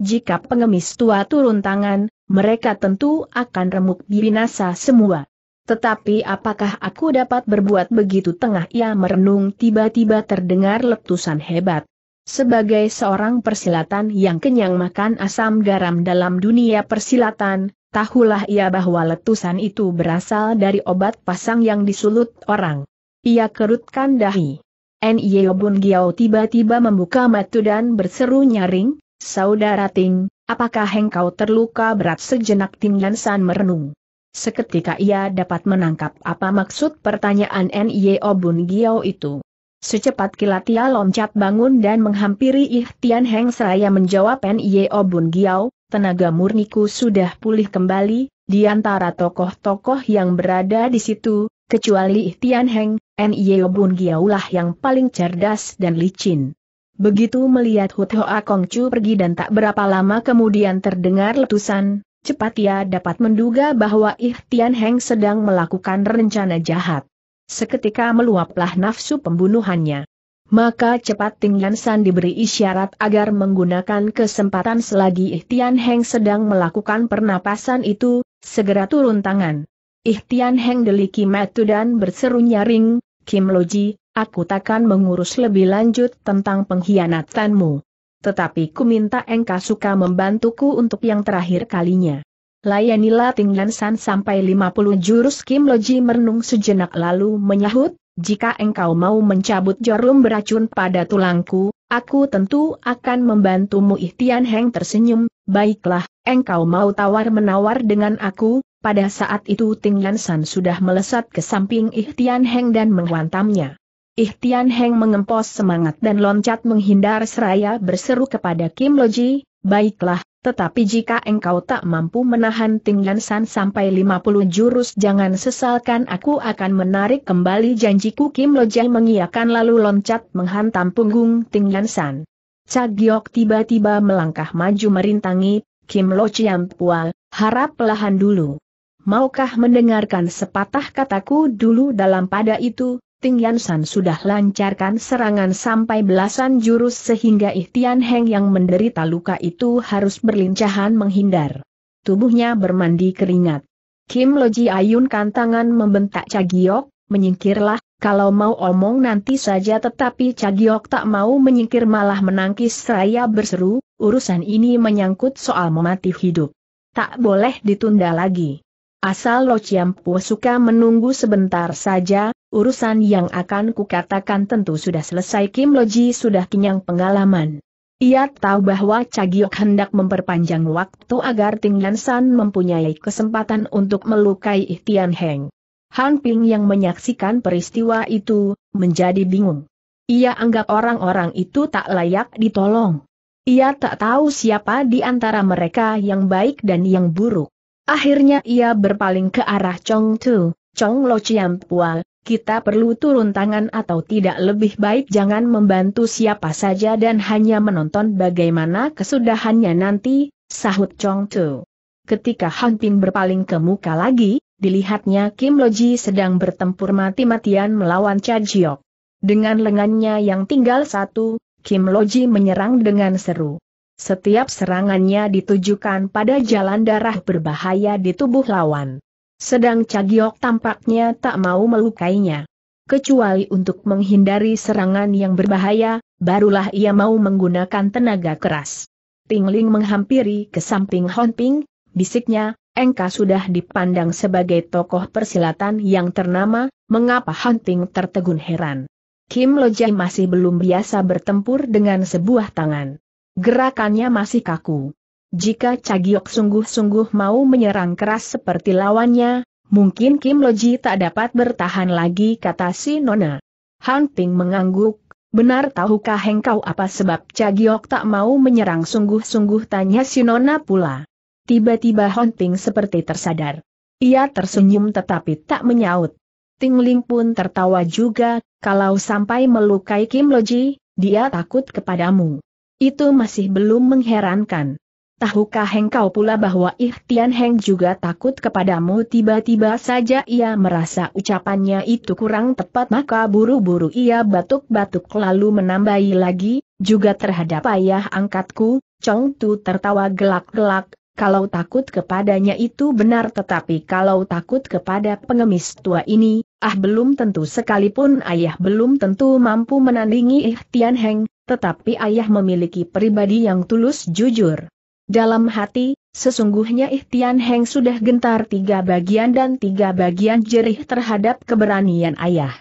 Jika pengemis tua turun tangan, mereka tentu akan remuk binasa semua. Tetapi apakah aku dapat berbuat begitu tengah ia merenung tiba-tiba terdengar letusan hebat. Sebagai seorang persilatan yang kenyang makan asam garam dalam dunia persilatan, tahulah ia bahwa letusan itu berasal dari obat pasang yang disulut orang. Ia kerutkan dahi. N.Y. Bun Giao tiba-tiba membuka mata dan berseru nyaring, Saudara Ting, apakah engkau terluka berat sejenak Ting San merenung. Seketika ia dapat menangkap apa maksud pertanyaan N.Y. Bun Giao itu. Secepat kilat ia loncat bangun dan menghampiri Ihtian Heng seraya menjawab Nio Bun Giau, tenaga murniku sudah pulih kembali, di antara tokoh-tokoh yang berada di situ, kecuali Ihtian Heng, N Bun Giao lah yang paling cerdas dan licin. Begitu melihat Hu Hoa Kong Chu pergi dan tak berapa lama kemudian terdengar letusan, cepat ia dapat menduga bahwa Ihtian Heng sedang melakukan rencana jahat seketika meluaplah nafsu pembunuhannya. Maka cepat Ting San diberi isyarat agar menggunakan kesempatan selagi Ihtian Heng sedang melakukan pernapasan itu, segera turun tangan. Ihtian Heng deliki metu dan berseru nyaring, Kim Loji, aku takkan mengurus lebih lanjut tentang pengkhianatanmu. Tetapi ku minta engkau suka membantuku untuk yang terakhir kalinya. Layanilah Tinggan San sampai 50 jurus Kim Loji merenung sejenak lalu menyahut, jika engkau mau mencabut jarum beracun pada tulangku, aku tentu akan membantumu Ihtian Heng tersenyum, baiklah, engkau mau tawar-menawar dengan aku, pada saat itu Tinggan San sudah melesat ke samping Ihtian Heng dan menghantamnya. Ihtian Heng mengempos semangat dan loncat menghindar seraya berseru kepada Kim Loji, baiklah, tetapi jika engkau tak mampu menahan Tinggan San sampai 50 jurus jangan sesalkan aku akan menarik kembali janjiku Kim Lojai mengiakan lalu loncat menghantam punggung Tinggan San. tiba-tiba melangkah maju merintangi, Kim Lo Chiam Pual, harap pelahan dulu. Maukah mendengarkan sepatah kataku dulu dalam pada itu, Ting San sudah lancarkan serangan sampai belasan jurus sehingga Ihtian Heng yang menderita luka itu harus berlincahan menghindar. Tubuhnya bermandi keringat. Kim Loji ayunkan tangan membentak Cagiok, menyingkirlah, kalau mau omong nanti saja tetapi Cagiok tak mau menyingkir malah menangkis seraya berseru, urusan ini menyangkut soal memati hidup. Tak boleh ditunda lagi. Asal Lo Chiampu suka menunggu sebentar saja, urusan yang akan kukatakan tentu sudah selesai Kim Loji sudah kenyang pengalaman. Ia tahu bahwa Cagiok hendak memperpanjang waktu agar Ting Yan San mempunyai kesempatan untuk melukai Tian Heng. Han Ping yang menyaksikan peristiwa itu, menjadi bingung. Ia anggap orang-orang itu tak layak ditolong. Ia tak tahu siapa di antara mereka yang baik dan yang buruk. Akhirnya ia berpaling ke arah Chong Tu, Chong Lo Chiam Pual, kita perlu turun tangan atau tidak lebih baik jangan membantu siapa saja dan hanya menonton bagaimana kesudahannya nanti, sahut Chong Tu. Ketika Han Ping berpaling ke muka lagi, dilihatnya Kim Loji sedang bertempur mati-matian melawan Cha Jiok. Dengan lengannya yang tinggal satu, Kim Loji menyerang dengan seru. Setiap serangannya ditujukan pada jalan darah berbahaya di tubuh lawan. Sedang Cagiok tampaknya tak mau melukainya. Kecuali untuk menghindari serangan yang berbahaya, barulah ia mau menggunakan tenaga keras. Tingling menghampiri ke samping Honping, bisiknya, Engka sudah dipandang sebagai tokoh persilatan yang ternama, mengapa Honping tertegun heran. Kim Lojai masih belum biasa bertempur dengan sebuah tangan. Gerakannya masih kaku. Jika Cagiok sungguh-sungguh mau menyerang keras seperti lawannya, mungkin Kim Loji tak dapat bertahan lagi kata si Nona. Han Ping mengangguk, benar tahukah engkau apa sebab Cagiok tak mau menyerang sungguh-sungguh tanya si Nona pula. Tiba-tiba Han Ping seperti tersadar. Ia tersenyum tetapi tak menyaut. Ting Ling pun tertawa juga, kalau sampai melukai Kim Loji, dia takut kepadamu. Itu masih belum mengherankan. Tahukah engkau pula bahwa Ihtian Heng juga takut kepadamu tiba-tiba saja ia merasa ucapannya itu kurang tepat maka buru-buru ia batuk-batuk lalu menambahi lagi, juga terhadap ayah angkatku, Chong Tu tertawa gelak-gelak, kalau takut kepadanya itu benar tetapi kalau takut kepada pengemis tua ini, ah belum tentu sekalipun ayah belum tentu mampu menandingi Ihtian Heng, tetapi ayah memiliki pribadi yang tulus jujur. Dalam hati, sesungguhnya Ihtian Heng sudah gentar tiga bagian dan tiga bagian jerih terhadap keberanian ayah.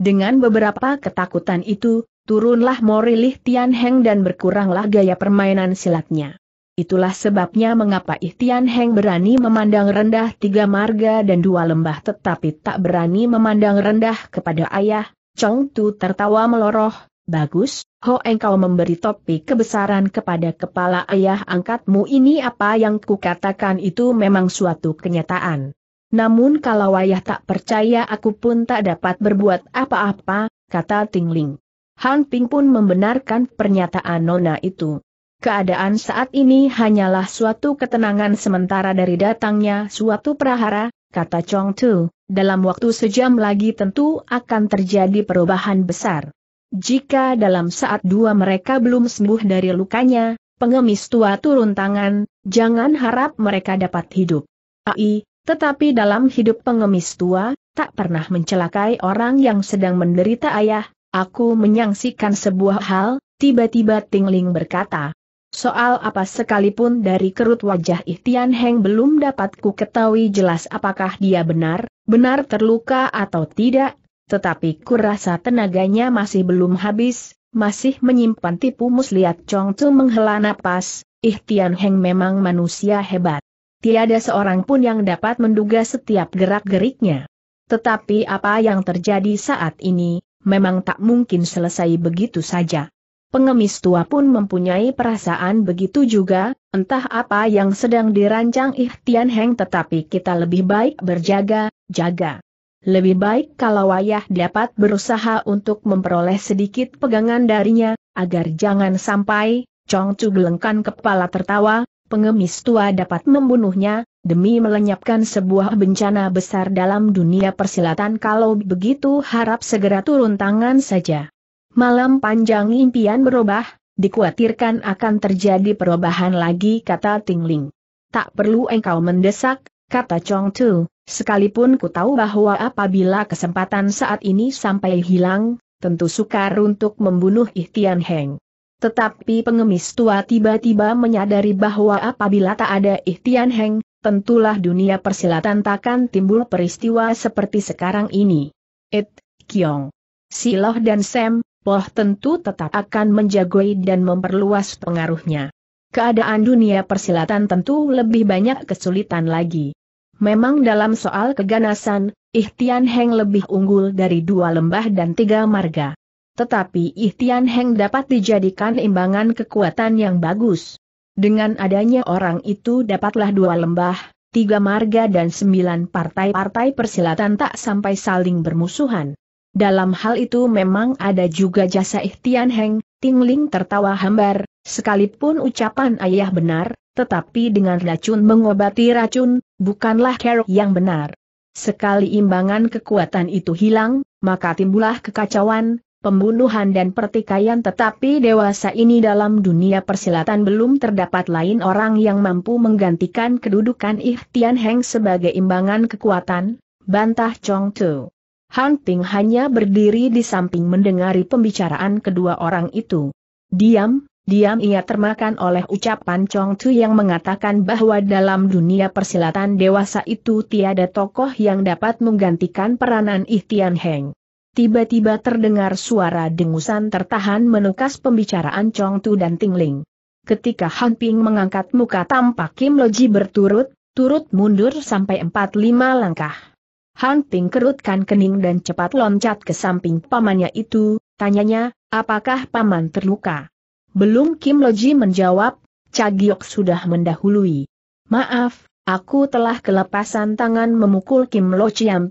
Dengan beberapa ketakutan itu, turunlah moril Tian Heng dan berkuranglah gaya permainan silatnya. Itulah sebabnya mengapa Ihtian Heng berani memandang rendah tiga marga dan dua lembah tetapi tak berani memandang rendah kepada ayah, Chong Tu tertawa meloroh, Bagus, ho engkau memberi topi kebesaran kepada kepala ayah angkatmu ini apa yang kukatakan itu memang suatu kenyataan. Namun kalau ayah tak percaya aku pun tak dapat berbuat apa-apa, kata Tingling. Han Ping pun membenarkan pernyataan Nona itu. Keadaan saat ini hanyalah suatu ketenangan sementara dari datangnya suatu prahara, kata Chong Tu, dalam waktu sejam lagi tentu akan terjadi perubahan besar. Jika dalam saat dua mereka belum sembuh dari lukanya, pengemis tua turun tangan, jangan harap mereka dapat hidup. Ai, tetapi dalam hidup pengemis tua, tak pernah mencelakai orang yang sedang menderita ayah, aku menyaksikan sebuah hal, tiba-tiba Tingling berkata. Soal apa sekalipun dari kerut wajah Ihtian Heng belum dapat ku ketahui jelas apakah dia benar, benar terluka atau tidak, tetapi kurasa tenaganya masih belum habis, masih menyimpan tipu muslihat Chong Tu menghela napas, Tian Heng memang manusia hebat. Tiada seorang pun yang dapat menduga setiap gerak-geriknya. Tetapi apa yang terjadi saat ini, memang tak mungkin selesai begitu saja. Pengemis tua pun mempunyai perasaan begitu juga, entah apa yang sedang dirancang Tian Heng tetapi kita lebih baik berjaga, jaga. Lebih baik kalau ayah dapat berusaha untuk memperoleh sedikit pegangan darinya, agar jangan sampai, Chong Chu gelengkan kepala tertawa, pengemis tua dapat membunuhnya, demi melenyapkan sebuah bencana besar dalam dunia persilatan kalau begitu harap segera turun tangan saja. Malam panjang impian berubah, dikhawatirkan akan terjadi perubahan lagi kata Ting Ling. Tak perlu engkau mendesak, kata Chong Chu. Sekalipun ku tahu bahwa apabila kesempatan saat ini sampai hilang, tentu sukar untuk membunuh Ihtian Heng. Tetapi pengemis tua tiba-tiba menyadari bahwa apabila tak ada Ihtian Heng, tentulah dunia persilatan takkan timbul peristiwa seperti sekarang ini. It, Kiong, Siloh dan Sam, Poh tentu tetap akan menjagoi dan memperluas pengaruhnya. Keadaan dunia persilatan tentu lebih banyak kesulitan lagi. Memang dalam soal keganasan, Ihtian Heng lebih unggul dari dua lembah dan tiga marga. Tetapi Ihtian Heng dapat dijadikan imbangan kekuatan yang bagus. Dengan adanya orang itu dapatlah dua lembah, tiga marga dan sembilan partai-partai persilatan tak sampai saling bermusuhan. Dalam hal itu memang ada juga jasa Ihtian Heng, Tingling tertawa hambar, sekalipun ucapan ayah benar, tetapi dengan racun mengobati racun, bukanlah kerok yang benar. Sekali imbangan kekuatan itu hilang, maka timbullah kekacauan, pembunuhan dan pertikaian tetapi dewasa ini dalam dunia persilatan belum terdapat lain orang yang mampu menggantikan kedudukan Ihtian Heng sebagai imbangan kekuatan, bantah Chong Tu. Han Ping hanya berdiri di samping mendengari pembicaraan kedua orang itu. Diam, Diam ia termakan oleh ucapan Chong Tu yang mengatakan bahwa dalam dunia persilatan dewasa itu tiada tokoh yang dapat menggantikan peranan Ihtian Heng. Tiba-tiba terdengar suara dengusan tertahan menukas pembicaraan Chong Tu dan Ting Ling. Ketika Han Ping mengangkat muka tampak Kim Loji berturut, turut mundur sampai 4-5 langkah. Han Ping kerutkan kening dan cepat loncat ke samping pamannya itu, tanyanya, apakah paman terluka? Belum Kim Loji menjawab, Cagiok sudah mendahului. Maaf, aku telah kelepasan tangan memukul Kim Lo Chiam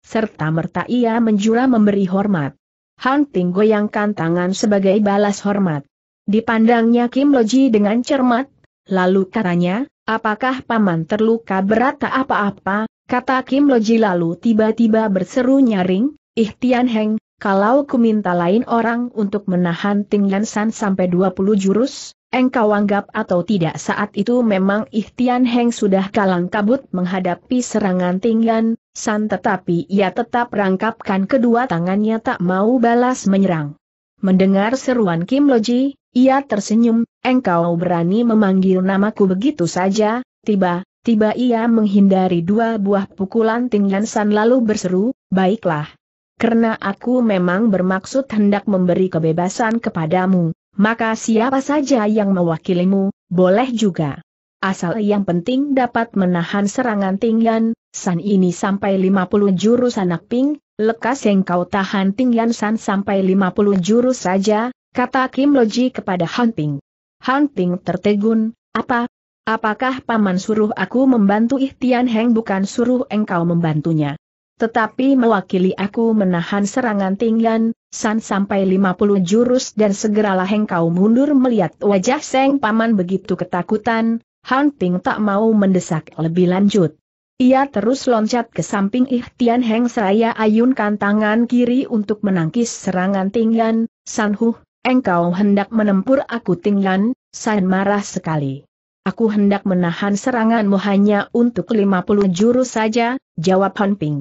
serta merta ia menjura memberi hormat. Han Ting goyangkan tangan sebagai balas hormat. Dipandangnya Kim Loji dengan cermat, lalu katanya, apakah paman terluka berat tak apa-apa, kata Kim Loji lalu tiba-tiba berseru nyaring, Tian Heng, kalau ku minta lain orang untuk menahan Ting San sampai 20 jurus, engkau anggap atau tidak saat itu memang Ihtian Heng sudah kalang kabut menghadapi serangan Ting San, tetapi ia tetap rangkapkan kedua tangannya tak mau balas menyerang. Mendengar seruan Kim Loji, ia tersenyum, engkau berani memanggil namaku begitu saja, tiba, Tiba ia menghindari dua buah pukulan Ting San lalu berseru, baiklah, karena aku memang bermaksud hendak memberi kebebasan kepadamu, maka siapa saja yang mewakilimu, boleh juga. Asal yang penting dapat menahan serangan tinggian, San ini sampai 50 jurus anak Ping, lekas yang kau tahan tinggian San sampai 50 jurus saja, kata Kim Loji kepada Han Ping. Han Ping tertegun, apa, Apakah paman suruh aku membantu Ihtian Heng bukan suruh engkau membantunya? Tetapi mewakili aku menahan serangan Tinglan San sampai 50 jurus dan segeralah engkau mundur melihat wajah Seng Paman begitu ketakutan, Han Ping tak mau mendesak lebih lanjut. Ia terus loncat ke samping Ihtian Heng seraya ayunkan tangan kiri untuk menangkis serangan Tinglan San Hu, engkau hendak menempur aku Tinglan? San marah sekali. Aku hendak menahan seranganmu hanya untuk 50 jurus saja, jawab Han Ping.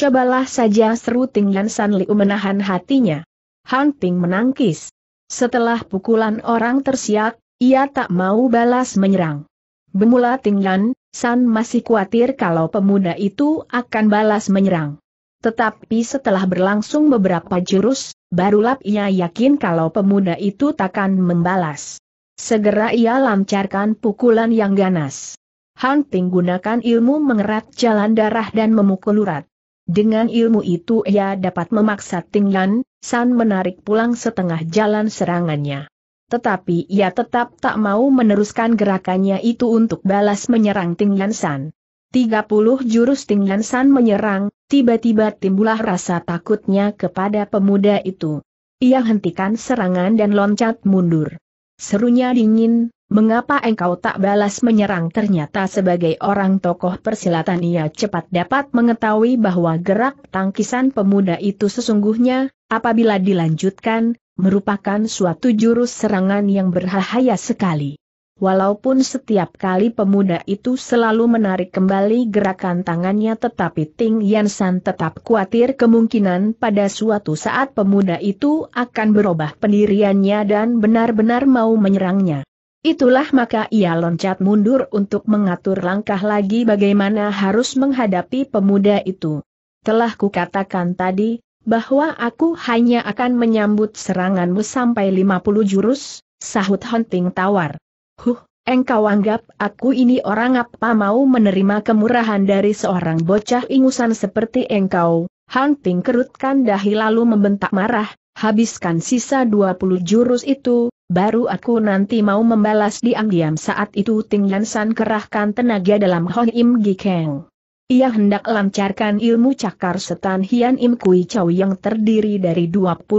Cobalah saja seru dan San Liu menahan hatinya. Han Ting menangkis. Setelah pukulan orang tersiak, ia tak mau balas menyerang. Bemula Tinggan, San masih khawatir kalau pemuda itu akan balas menyerang. Tetapi setelah berlangsung beberapa jurus, barulah ia yakin kalau pemuda itu takkan membalas. Segera ia lancarkan pukulan yang ganas. Hunting Ping gunakan ilmu mengerat jalan darah dan memukul urat. Dengan ilmu itu ia dapat memaksa Yan, San menarik pulang setengah jalan serangannya. Tetapi ia tetap tak mau meneruskan gerakannya itu untuk balas menyerang Yan San. 30 jurus Yan San menyerang, tiba-tiba timbullah rasa takutnya kepada pemuda itu. Ia hentikan serangan dan loncat mundur. Serunya dingin, Mengapa engkau tak balas menyerang ternyata sebagai orang tokoh persilatan ia cepat dapat mengetahui bahwa gerak tangkisan pemuda itu sesungguhnya, apabila dilanjutkan, merupakan suatu jurus serangan yang berbahaya sekali. Walaupun setiap kali pemuda itu selalu menarik kembali gerakan tangannya tetapi Ting San tetap khawatir kemungkinan pada suatu saat pemuda itu akan berubah pendiriannya dan benar-benar mau menyerangnya. Itulah maka ia loncat mundur untuk mengatur langkah lagi bagaimana harus menghadapi pemuda itu. Telah kukatakan tadi, bahwa aku hanya akan menyambut seranganmu sampai 50 jurus, sahut Hunting tawar. Huh, engkau anggap aku ini orang apa mau menerima kemurahan dari seorang bocah ingusan seperti engkau? Hunting kerutkan dahi lalu membentak marah, habiskan sisa 20 jurus itu, baru aku nanti mau membalas diam-diam saat itu Ting San kerahkan tenaga dalam Hon Im Gi Kang. Ia hendak lancarkan ilmu cakar setan Hian Im Kui Chow yang terdiri dari 24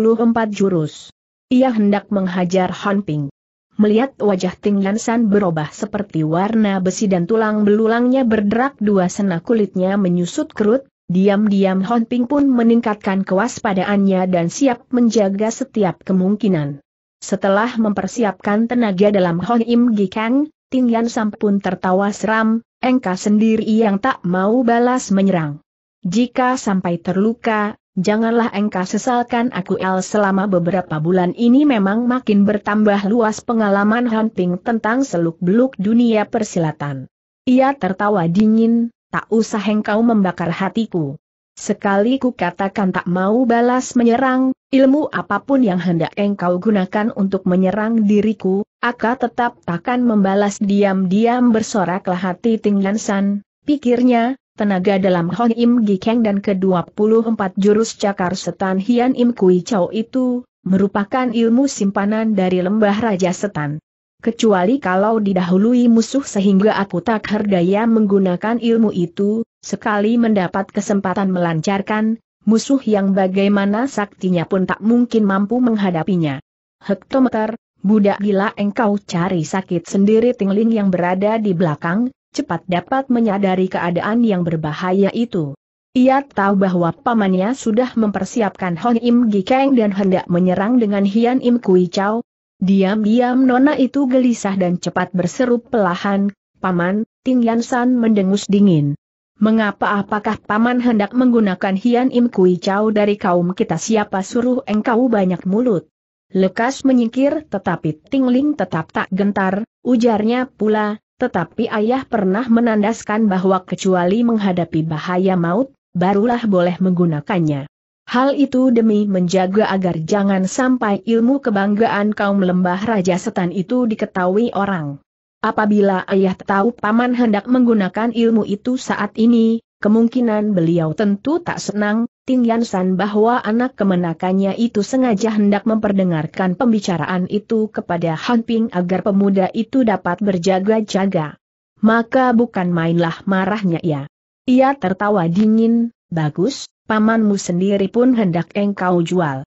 jurus. Ia hendak menghajar Han Ping. Melihat wajah Ting San berubah seperti warna besi dan tulang belulangnya berderak dua sena kulitnya menyusut kerut, diam-diam Hon Ping pun meningkatkan kewaspadaannya dan siap menjaga setiap kemungkinan. Setelah mempersiapkan tenaga dalam Ting Gikang, Sam pun tertawa seram, engka sendiri yang tak mau balas menyerang. Jika sampai terluka, janganlah engka sesalkan aku El selama beberapa bulan ini memang makin bertambah luas pengalaman hunting tentang seluk-beluk dunia persilatan. Ia tertawa dingin, tak usah engkau membakar hatiku. Sekali ku katakan tak mau balas menyerang, ilmu apapun yang hendak engkau gunakan untuk menyerang diriku, aku tetap takkan membalas diam-diam bersoraklah hati Tingyan San, pikirnya, tenaga dalam Hong Im Gikeng dan ke-24 jurus cakar setan Hian Im Kui Chow itu, merupakan ilmu simpanan dari lembah Raja Setan. Kecuali kalau didahului musuh sehingga aku tak herdaya menggunakan ilmu itu, Sekali mendapat kesempatan melancarkan, musuh yang bagaimana saktinya pun tak mungkin mampu menghadapinya. Hektometer, budak gila engkau cari sakit sendiri tingling yang berada di belakang, cepat dapat menyadari keadaan yang berbahaya itu. Ia tahu bahwa pamannya sudah mempersiapkan Hong Im Gikeng dan hendak menyerang dengan Hian Im Kui Chau. Diam-diam nona itu gelisah dan cepat berseru pelahan, Paman, Ting Yansan mendengus dingin. Mengapa apakah paman hendak menggunakan Hian Im Kui Chau dari kaum kita siapa suruh engkau banyak mulut? Lekas menyingkir tetapi Tingling tetap tak gentar, ujarnya pula, tetapi ayah pernah menandaskan bahwa kecuali menghadapi bahaya maut, barulah boleh menggunakannya. Hal itu demi menjaga agar jangan sampai ilmu kebanggaan kaum lembah raja setan itu diketahui orang. Apabila ayah tahu paman hendak menggunakan ilmu itu saat ini, kemungkinan beliau tentu tak senang, Ting San bahwa anak kemenakannya itu sengaja hendak memperdengarkan pembicaraan itu kepada Han Ping agar pemuda itu dapat berjaga-jaga. Maka bukan mainlah marahnya ya. Ia tertawa dingin, bagus, pamanmu sendiri pun hendak engkau jual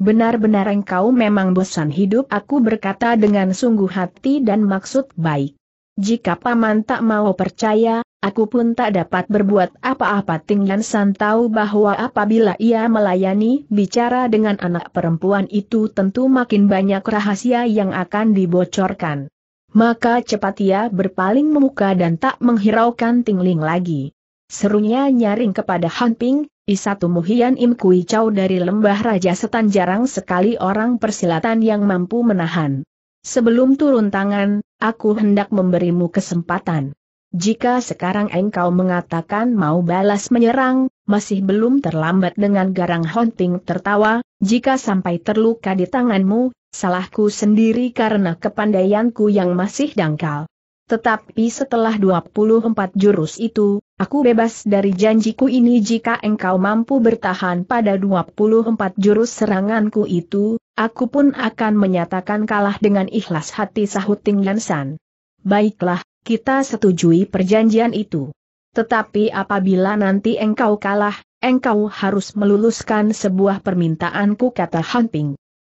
benar-benar engkau memang bosan hidup aku berkata dengan sungguh hati dan maksud baik. Jika paman tak mau percaya, aku pun tak dapat berbuat apa-apa Yan San tahu bahwa apabila ia melayani bicara dengan anak perempuan itu tentu makin banyak rahasia yang akan dibocorkan. Maka cepat ia berpaling memuka dan tak menghiraukan Tingling lagi. Serunya nyaring kepada Han Ping, Isatu Muhian Im Kui Chau dari Lembah Raja Setan jarang sekali orang persilatan yang mampu menahan. Sebelum turun tangan, aku hendak memberimu kesempatan. Jika sekarang engkau mengatakan mau balas menyerang, masih belum terlambat dengan garang honting tertawa, jika sampai terluka di tanganmu, salahku sendiri karena kepandaianku yang masih dangkal. Tetapi setelah 24 jurus itu, Aku bebas dari janjiku ini jika engkau mampu bertahan pada 24 jurus seranganku itu, aku pun akan menyatakan kalah dengan ikhlas hati sahut Ting Yansan. Baiklah, kita setujui perjanjian itu. Tetapi apabila nanti engkau kalah, engkau harus meluluskan sebuah permintaanku kata Han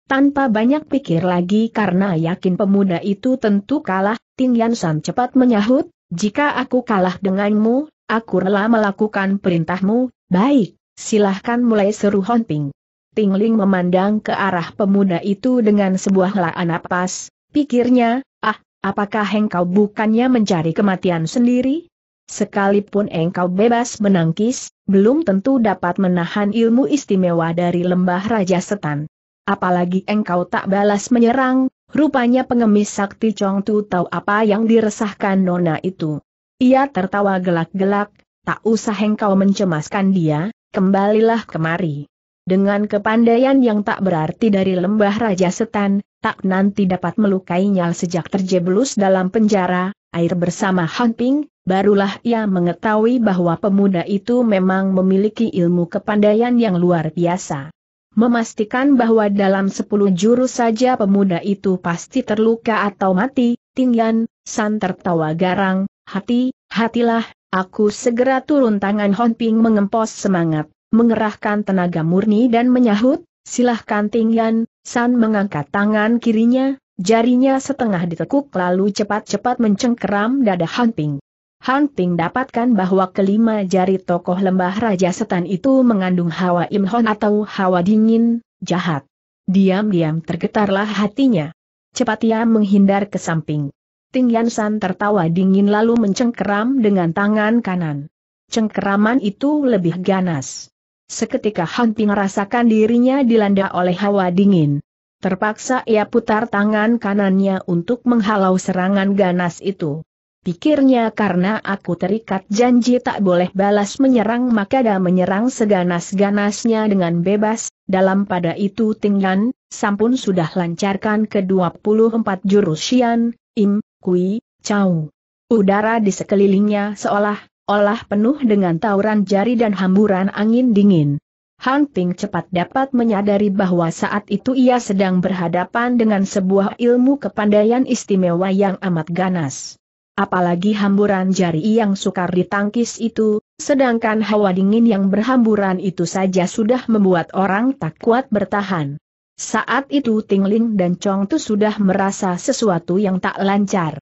Tanpa banyak pikir lagi karena yakin pemuda itu tentu kalah, Ting Yansan cepat menyahut, jika aku kalah denganmu, Aku rela melakukan perintahmu, baik, silahkan mulai seru hunting. Tingling memandang ke arah pemuda itu dengan sebuah laan napas, pikirnya, ah, apakah engkau bukannya mencari kematian sendiri? Sekalipun engkau bebas menangkis, belum tentu dapat menahan ilmu istimewa dari lembah Raja Setan. Apalagi engkau tak balas menyerang, rupanya pengemis sakti Chong Tu tahu apa yang diresahkan nona itu. Ia tertawa gelak-gelak, tak usah engkau mencemaskan dia, kembalilah kemari. Dengan kepandaian yang tak berarti dari lembah Raja Setan, tak nanti dapat melukainya sejak terjeblus dalam penjara, air bersama Hanping, barulah ia mengetahui bahwa pemuda itu memang memiliki ilmu kepandaian yang luar biasa. Memastikan bahwa dalam sepuluh jurus saja pemuda itu pasti terluka atau mati, Yan, San tertawa garang, hati, Hatilah, aku segera turun tangan Hon Ping mengempos semangat, mengerahkan tenaga murni dan menyahut, silahkan Tingyan, San mengangkat tangan kirinya, jarinya setengah ditekuk lalu cepat-cepat mencengkeram dada Hon Ping. Han Ping dapatkan bahwa kelima jari tokoh lembah Raja Setan itu mengandung hawa imhon atau hawa dingin, jahat. Diam-diam tergetarlah hatinya. Cepat ia menghindar ke samping. Ting San tertawa dingin lalu mencengkeram dengan tangan kanan. Cengkeraman itu lebih ganas. Seketika Han Ting merasakan dirinya dilanda oleh hawa dingin. Terpaksa ia putar tangan kanannya untuk menghalau serangan ganas itu. Pikirnya karena aku terikat janji tak boleh balas menyerang maka dah menyerang seganas-ganasnya dengan bebas, dalam pada itu Ting Yan, sampun sudah lancarkan ke-24 jurus Xian, Im, kui, cau. Udara di sekelilingnya seolah-olah penuh dengan tawuran jari dan hamburan angin dingin. Han Ping cepat dapat menyadari bahwa saat itu ia sedang berhadapan dengan sebuah ilmu kepandaian istimewa yang amat ganas. Apalagi hamburan jari yang sukar ditangkis itu, sedangkan hawa dingin yang berhamburan itu saja sudah membuat orang tak kuat bertahan. Saat itu Tingling dan Chong Tu sudah merasa sesuatu yang tak lancar.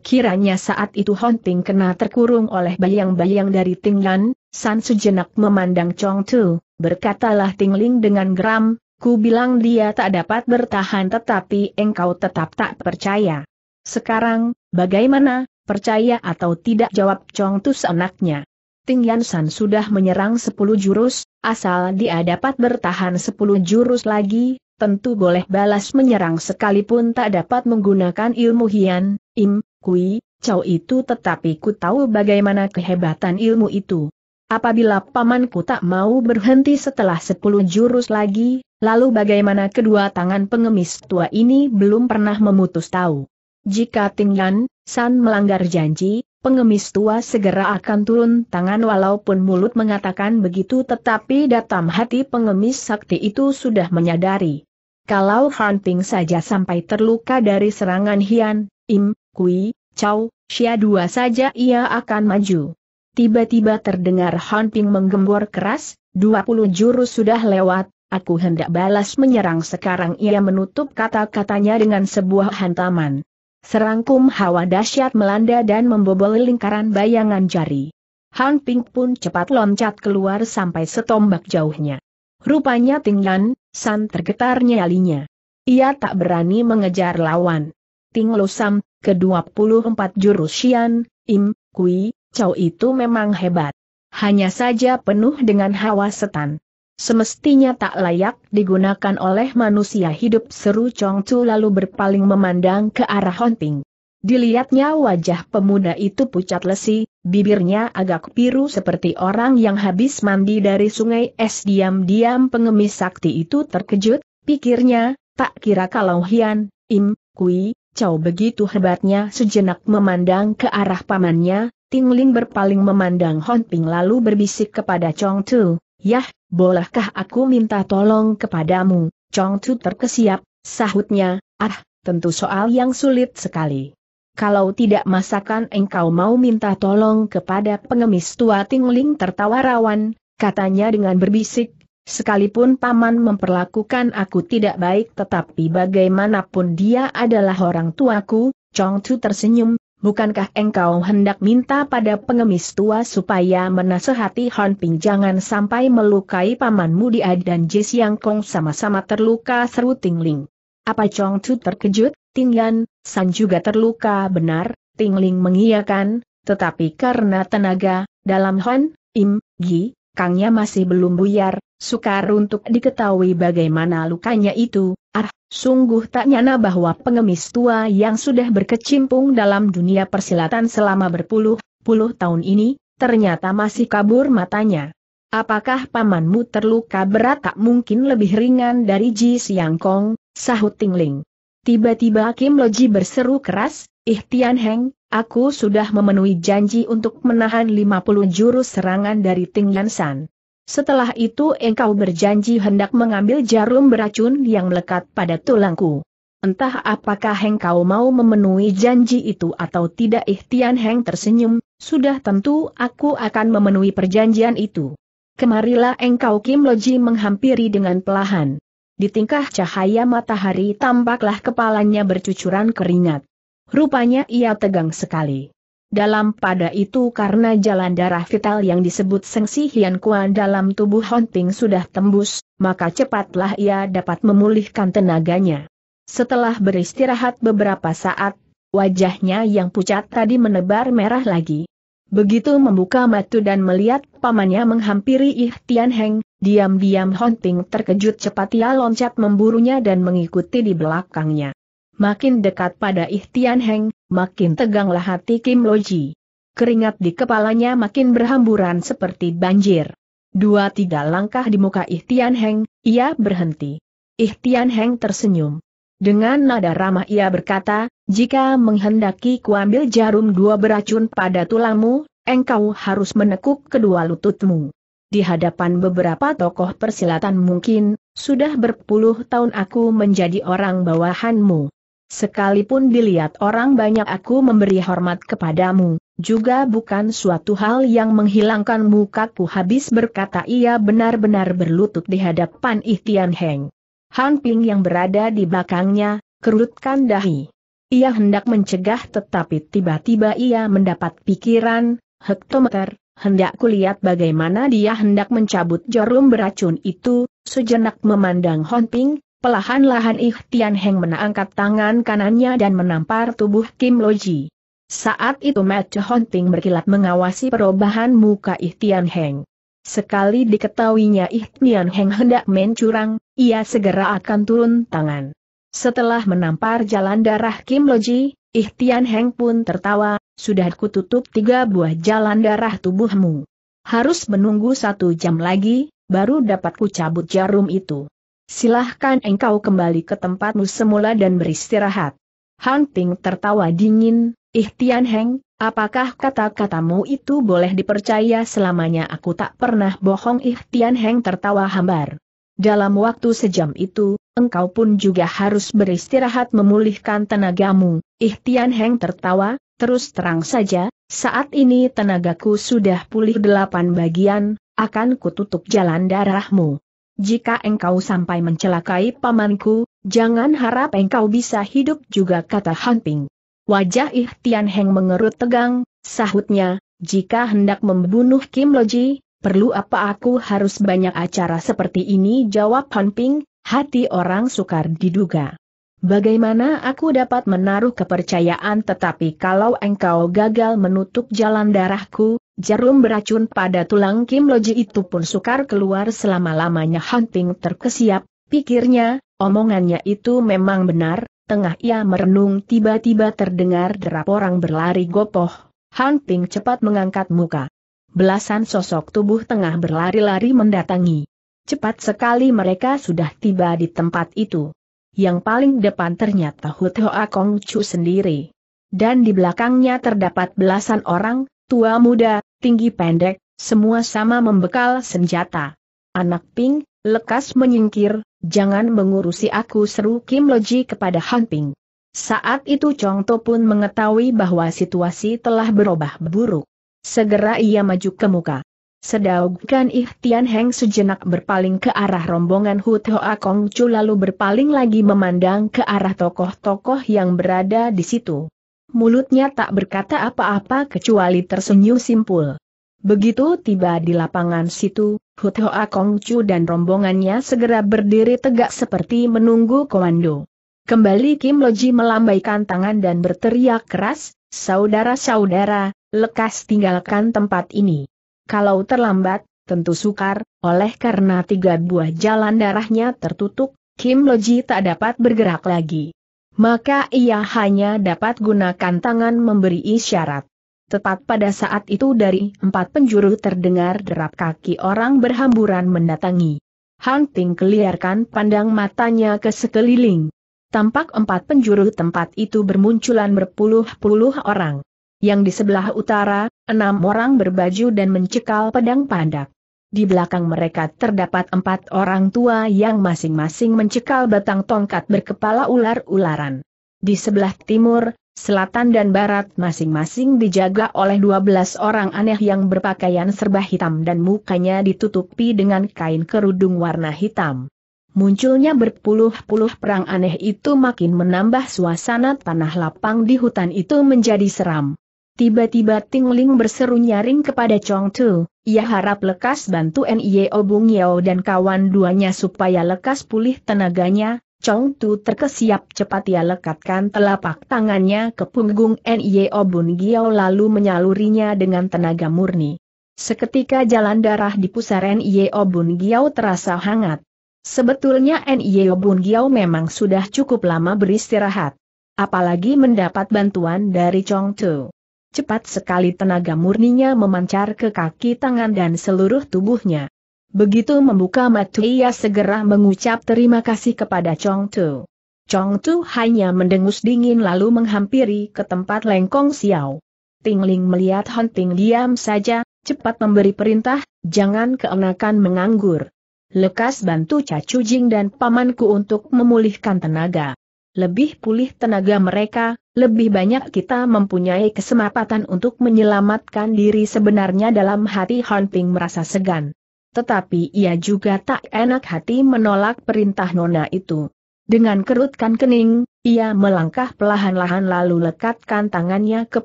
Kiranya saat itu Honting kena terkurung oleh bayang-bayang dari Tinglan, San sejenak memandang Chong Tu, berkatalah Tingling dengan geram, ku bilang dia tak dapat bertahan tetapi engkau tetap tak percaya. Sekarang, bagaimana, percaya atau tidak jawab Chong Tu seenaknya. Ting Yan San sudah menyerang sepuluh jurus, asal dia dapat bertahan sepuluh jurus lagi, tentu boleh balas menyerang sekalipun tak dapat menggunakan ilmu hian, im, kui, Cao itu tetapi ku tahu bagaimana kehebatan ilmu itu. Apabila pamanku tak mau berhenti setelah sepuluh jurus lagi, lalu bagaimana kedua tangan pengemis tua ini belum pernah memutus tahu. Jika Tingyan, San melanggar janji, pengemis tua segera akan turun tangan walaupun mulut mengatakan begitu tetapi dalam hati pengemis sakti itu sudah menyadari kalau Han Ping saja sampai terluka dari serangan Hian, Im, Kui, Chow, Xia dua saja ia akan maju. Tiba-tiba terdengar Han Ping menggembor keras, 20 jurus sudah lewat, aku hendak balas menyerang sekarang ia menutup kata-katanya dengan sebuah hantaman. Serangkum hawa dahsyat melanda dan membobol lingkaran bayangan jari. Han Ping pun cepat loncat keluar sampai setombak jauhnya. Rupanya Yan, San tergetar nyalinya. Ia tak berani mengejar lawan. Ting Lo Sam, ke-24 jurus Xian, Im, Kui, Chow itu memang hebat. Hanya saja penuh dengan hawa setan. Semestinya tak layak digunakan oleh manusia hidup seru Chong Chu lalu berpaling memandang ke arah Honting. Dilihatnya wajah pemuda itu pucat lesi, bibirnya agak biru seperti orang yang habis mandi dari sungai es diam-diam pengemis sakti itu terkejut, pikirnya, tak kira kalau Hian, Im, Kui, Chow begitu hebatnya sejenak memandang ke arah pamannya, Tingling berpaling memandang Hon Ping lalu berbisik kepada Chong Tu, Yah, bolehkah aku minta tolong kepadamu? Chong Tu terkesiap, sahutnya, ah, tentu soal yang sulit sekali. Kalau tidak masakan engkau mau minta tolong kepada pengemis tua Tingling tertawa rawan, katanya dengan berbisik, sekalipun paman memperlakukan aku tidak baik tetapi bagaimanapun dia adalah orang tuaku, Chong Chu tersenyum, bukankah engkau hendak minta pada pengemis tua supaya menasehati Han Ping jangan sampai melukai pamanmu dia dan Jis Yang Kong sama-sama terluka seru Tingling. Apa Chong Chu terkejut? Tingyan, San juga terluka benar, Tingling mengiyakan, tetapi karena tenaga, dalam Han, Im, Gi, Kangnya masih belum buyar, sukar untuk diketahui bagaimana lukanya itu, ah, sungguh tak nyana bahwa pengemis tua yang sudah berkecimpung dalam dunia persilatan selama berpuluh-puluh tahun ini, ternyata masih kabur matanya. Apakah pamanmu terluka berat tak mungkin lebih ringan dari Ji Siang Kong, sahut Tingling. Tiba-tiba Kim Loji berseru keras, Ih Tian Heng, aku sudah memenuhi janji untuk menahan 50 jurus serangan dari Ting Yan San. Setelah itu engkau berjanji hendak mengambil jarum beracun yang melekat pada tulangku. Entah apakah Heng mau memenuhi janji itu atau tidak Tian Heng tersenyum, sudah tentu aku akan memenuhi perjanjian itu. Kemarilah engkau Kim Loji menghampiri dengan pelahan di tingkah cahaya matahari tampaklah kepalanya bercucuran keringat. Rupanya ia tegang sekali. Dalam pada itu karena jalan darah vital yang disebut Sengsi Hian Kuan dalam tubuh Honting sudah tembus, maka cepatlah ia dapat memulihkan tenaganya. Setelah beristirahat beberapa saat, wajahnya yang pucat tadi menebar merah lagi. Begitu membuka mata dan melihat pamannya menghampiri Ih Tian Heng, diam-diam hunting terkejut cepat ia loncat memburunya dan mengikuti di belakangnya. Makin dekat pada Ih Tian Heng, makin teganglah hati Kim Loji. Keringat di kepalanya makin berhamburan seperti banjir. Dua tiga langkah di muka Ih Tian Heng, ia berhenti. Ih Tian Heng tersenyum. Dengan nada ramah ia berkata, jika menghendaki kuambil jarum dua beracun pada tulangmu, engkau harus menekuk kedua lututmu. Di hadapan beberapa tokoh persilatan mungkin, sudah berpuluh tahun aku menjadi orang bawahanmu. Sekalipun dilihat orang banyak aku memberi hormat kepadamu, juga bukan suatu hal yang menghilangkan mukaku habis berkata ia benar-benar berlutut di hadapan Ihtian Heng. Han Ping yang berada di belakangnya, kerutkan dahi. Ia hendak mencegah tetapi tiba-tiba ia mendapat pikiran, hektometer, hendak kulihat bagaimana dia hendak mencabut jarum beracun itu, sejenak memandang Han Ping, pelahan-lahan Ihtian Heng menangkap tangan kanannya dan menampar tubuh Kim Loji. Saat itu Matt Hunting berkilat mengawasi perubahan muka Ihtian Heng. Sekali diketahuinya Ihtian Heng hendak mencurang, ia segera akan turun tangan. Setelah menampar jalan darah Kim Loji, Ihtian Heng pun tertawa, sudah kututup tiga buah jalan darah tubuhmu. Harus menunggu satu jam lagi, baru dapat kucabut jarum itu. Silahkan engkau kembali ke tempatmu semula dan beristirahat. Han Ping tertawa dingin, Ih Tian Heng, apakah kata-katamu itu boleh dipercaya selamanya aku tak pernah bohong Ih Tian Heng tertawa hambar. Dalam waktu sejam itu, engkau pun juga harus beristirahat memulihkan tenagamu, Ih Tian Heng tertawa, terus terang saja, saat ini tenagaku sudah pulih delapan bagian, akan kututup jalan darahmu. Jika engkau sampai mencelakai pamanku, jangan harap engkau bisa hidup juga kata Hanping. Wajah Ih Heng mengerut tegang, sahutnya, jika hendak membunuh Kim Loji, perlu apa aku harus banyak acara seperti ini? Jawab Han Ping, hati orang sukar diduga. Bagaimana aku dapat menaruh kepercayaan tetapi kalau engkau gagal menutup jalan darahku, jarum beracun pada tulang Kim Loji itu pun sukar keluar selama-lamanya Hunting terkesiap, pikirnya, omongannya itu memang benar, Tengah ia merenung tiba-tiba terdengar derap orang berlari gopoh. Han Ping cepat mengangkat muka. Belasan sosok tubuh tengah berlari-lari mendatangi. Cepat sekali mereka sudah tiba di tempat itu. Yang paling depan ternyata Hoa Kong Chu sendiri. Dan di belakangnya terdapat belasan orang, tua muda, tinggi pendek, semua sama membekal senjata. Anak Ping, lekas menyingkir, Jangan mengurusi aku seru Kim Loji kepada Han Ping. Saat itu Chong To pun mengetahui bahwa situasi telah berubah buruk. Segera ia maju ke muka. Sedaukan Tian Heng sejenak berpaling ke arah rombongan Hu Hoa Kong Chu lalu berpaling lagi memandang ke arah tokoh-tokoh yang berada di situ. Mulutnya tak berkata apa-apa kecuali tersenyum simpul. Begitu tiba di lapangan situ, Kong Chu dan rombongannya segera berdiri tegak seperti menunggu komando. Kembali Kim Loji melambaikan tangan dan berteriak keras, Saudara-saudara, lekas tinggalkan tempat ini. Kalau terlambat, tentu sukar, oleh karena tiga buah jalan darahnya tertutup, Kim Loji tak dapat bergerak lagi. Maka ia hanya dapat gunakan tangan memberi isyarat. Tepat pada saat itu dari empat penjuru terdengar derap kaki orang berhamburan mendatangi. Hunting keliarkan pandang matanya ke sekeliling. Tampak empat penjuru tempat itu bermunculan berpuluh-puluh orang. Yang di sebelah utara, enam orang berbaju dan mencekal pedang pandak. Di belakang mereka terdapat empat orang tua yang masing-masing mencekal batang tongkat berkepala ular-ularan. Di sebelah timur, selatan dan barat masing-masing dijaga oleh 12 orang aneh yang berpakaian serba hitam dan mukanya ditutupi dengan kain kerudung warna hitam. Munculnya berpuluh-puluh perang aneh itu makin menambah suasana tanah lapang di hutan itu menjadi seram. Tiba-tiba Ting Ling berseru nyaring kepada Chong Tu, ia harap lekas bantu N.I.O. Bung Yeo dan kawan duanya supaya lekas pulih tenaganya, Chong Tu terkesiap cepat ia lekatkan telapak tangannya ke punggung Nio e Bun Giao lalu menyalurinya dengan tenaga murni. Seketika jalan darah di pusar Nio e Bun Giao terasa hangat. Sebetulnya Nio e Bun Giao memang sudah cukup lama beristirahat. Apalagi mendapat bantuan dari Chong Tu. Cepat sekali tenaga murninya memancar ke kaki tangan dan seluruh tubuhnya. Begitu membuka mata ia segera mengucap terima kasih kepada Chong Tu. Chong Tu hanya mendengus dingin lalu menghampiri ke tempat Lengkong Xiao. Ting Ling melihat Ting diam saja, cepat memberi perintah, jangan keenakan menganggur. Lekas bantu Cacu Jing dan pamanku untuk memulihkan tenaga. Lebih pulih tenaga mereka, lebih banyak kita mempunyai kesempatan untuk menyelamatkan diri sebenarnya dalam hati Ting merasa segan tetapi ia juga tak enak hati menolak perintah nona itu. Dengan kerutkan kening, ia melangkah perlahan-lahan lalu lekatkan tangannya ke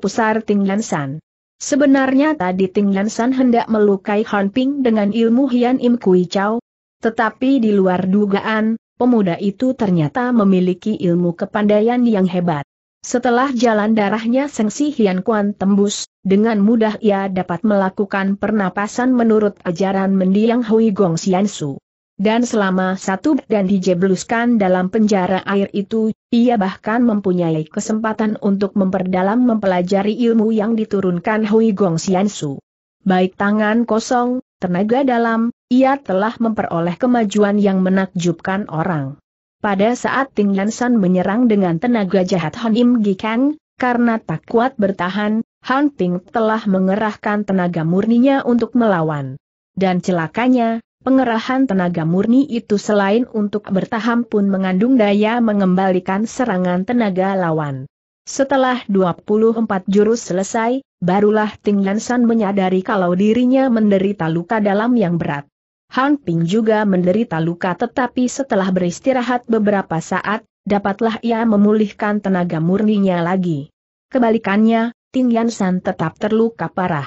pusar Ting San. Sebenarnya tadi Ting San hendak melukai Han Ping dengan ilmu Hian Im Kui Chau, tetapi di luar dugaan, pemuda itu ternyata memiliki ilmu kepandaian yang hebat. Setelah jalan darahnya Seng Si Hian Kuan tembus, dengan mudah ia dapat melakukan pernapasan menurut ajaran mendiang Hui Gong Xian Su. Dan selama satu dan dijebluskan dalam penjara air itu, ia bahkan mempunyai kesempatan untuk memperdalam mempelajari ilmu yang diturunkan Hui Gong Xian Su. Baik tangan kosong, tenaga dalam, ia telah memperoleh kemajuan yang menakjubkan orang. Pada saat Ting Yansan menyerang dengan tenaga jahat Han Im Gi Kang, karena tak kuat bertahan, Han Ting telah mengerahkan tenaga murninya untuk melawan. Dan celakanya, pengerahan tenaga murni itu selain untuk bertahan pun mengandung daya mengembalikan serangan tenaga lawan. Setelah 24 jurus selesai, barulah Ting Yansan menyadari kalau dirinya menderita luka dalam yang berat. Han Ping juga menderita luka tetapi setelah beristirahat beberapa saat, dapatlah ia memulihkan tenaga murninya lagi. Kebalikannya, Ting Yan San tetap terluka parah.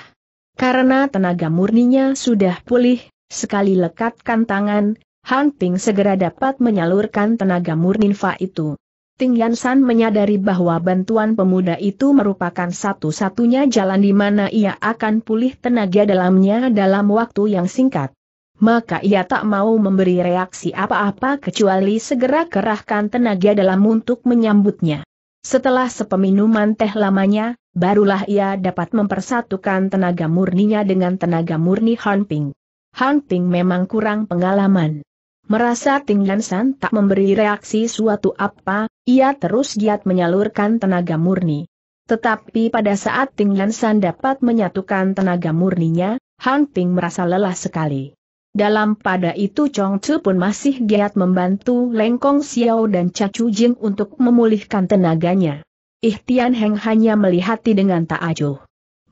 Karena tenaga murninya sudah pulih, sekali lekatkan tangan, Han Ping segera dapat menyalurkan tenaga murni Fa itu. Ting Yan San menyadari bahwa bantuan pemuda itu merupakan satu-satunya jalan di mana ia akan pulih tenaga dalamnya dalam waktu yang singkat maka ia tak mau memberi reaksi apa-apa kecuali segera kerahkan tenaga dalam untuk menyambutnya. Setelah sepeminuman teh lamanya, barulah ia dapat mempersatukan tenaga murninya dengan tenaga murni Han Ping. Han Ping memang kurang pengalaman. Merasa Ting San tak memberi reaksi suatu apa, ia terus giat menyalurkan tenaga murni. Tetapi pada saat Ting San dapat menyatukan tenaga murninya, Han Ping merasa lelah sekali. Dalam pada itu Chong Tzu pun masih giat membantu Lengkong Xiao dan Cacu Jing untuk memulihkan tenaganya. Ihtian Heng hanya melihati dengan tak acuh.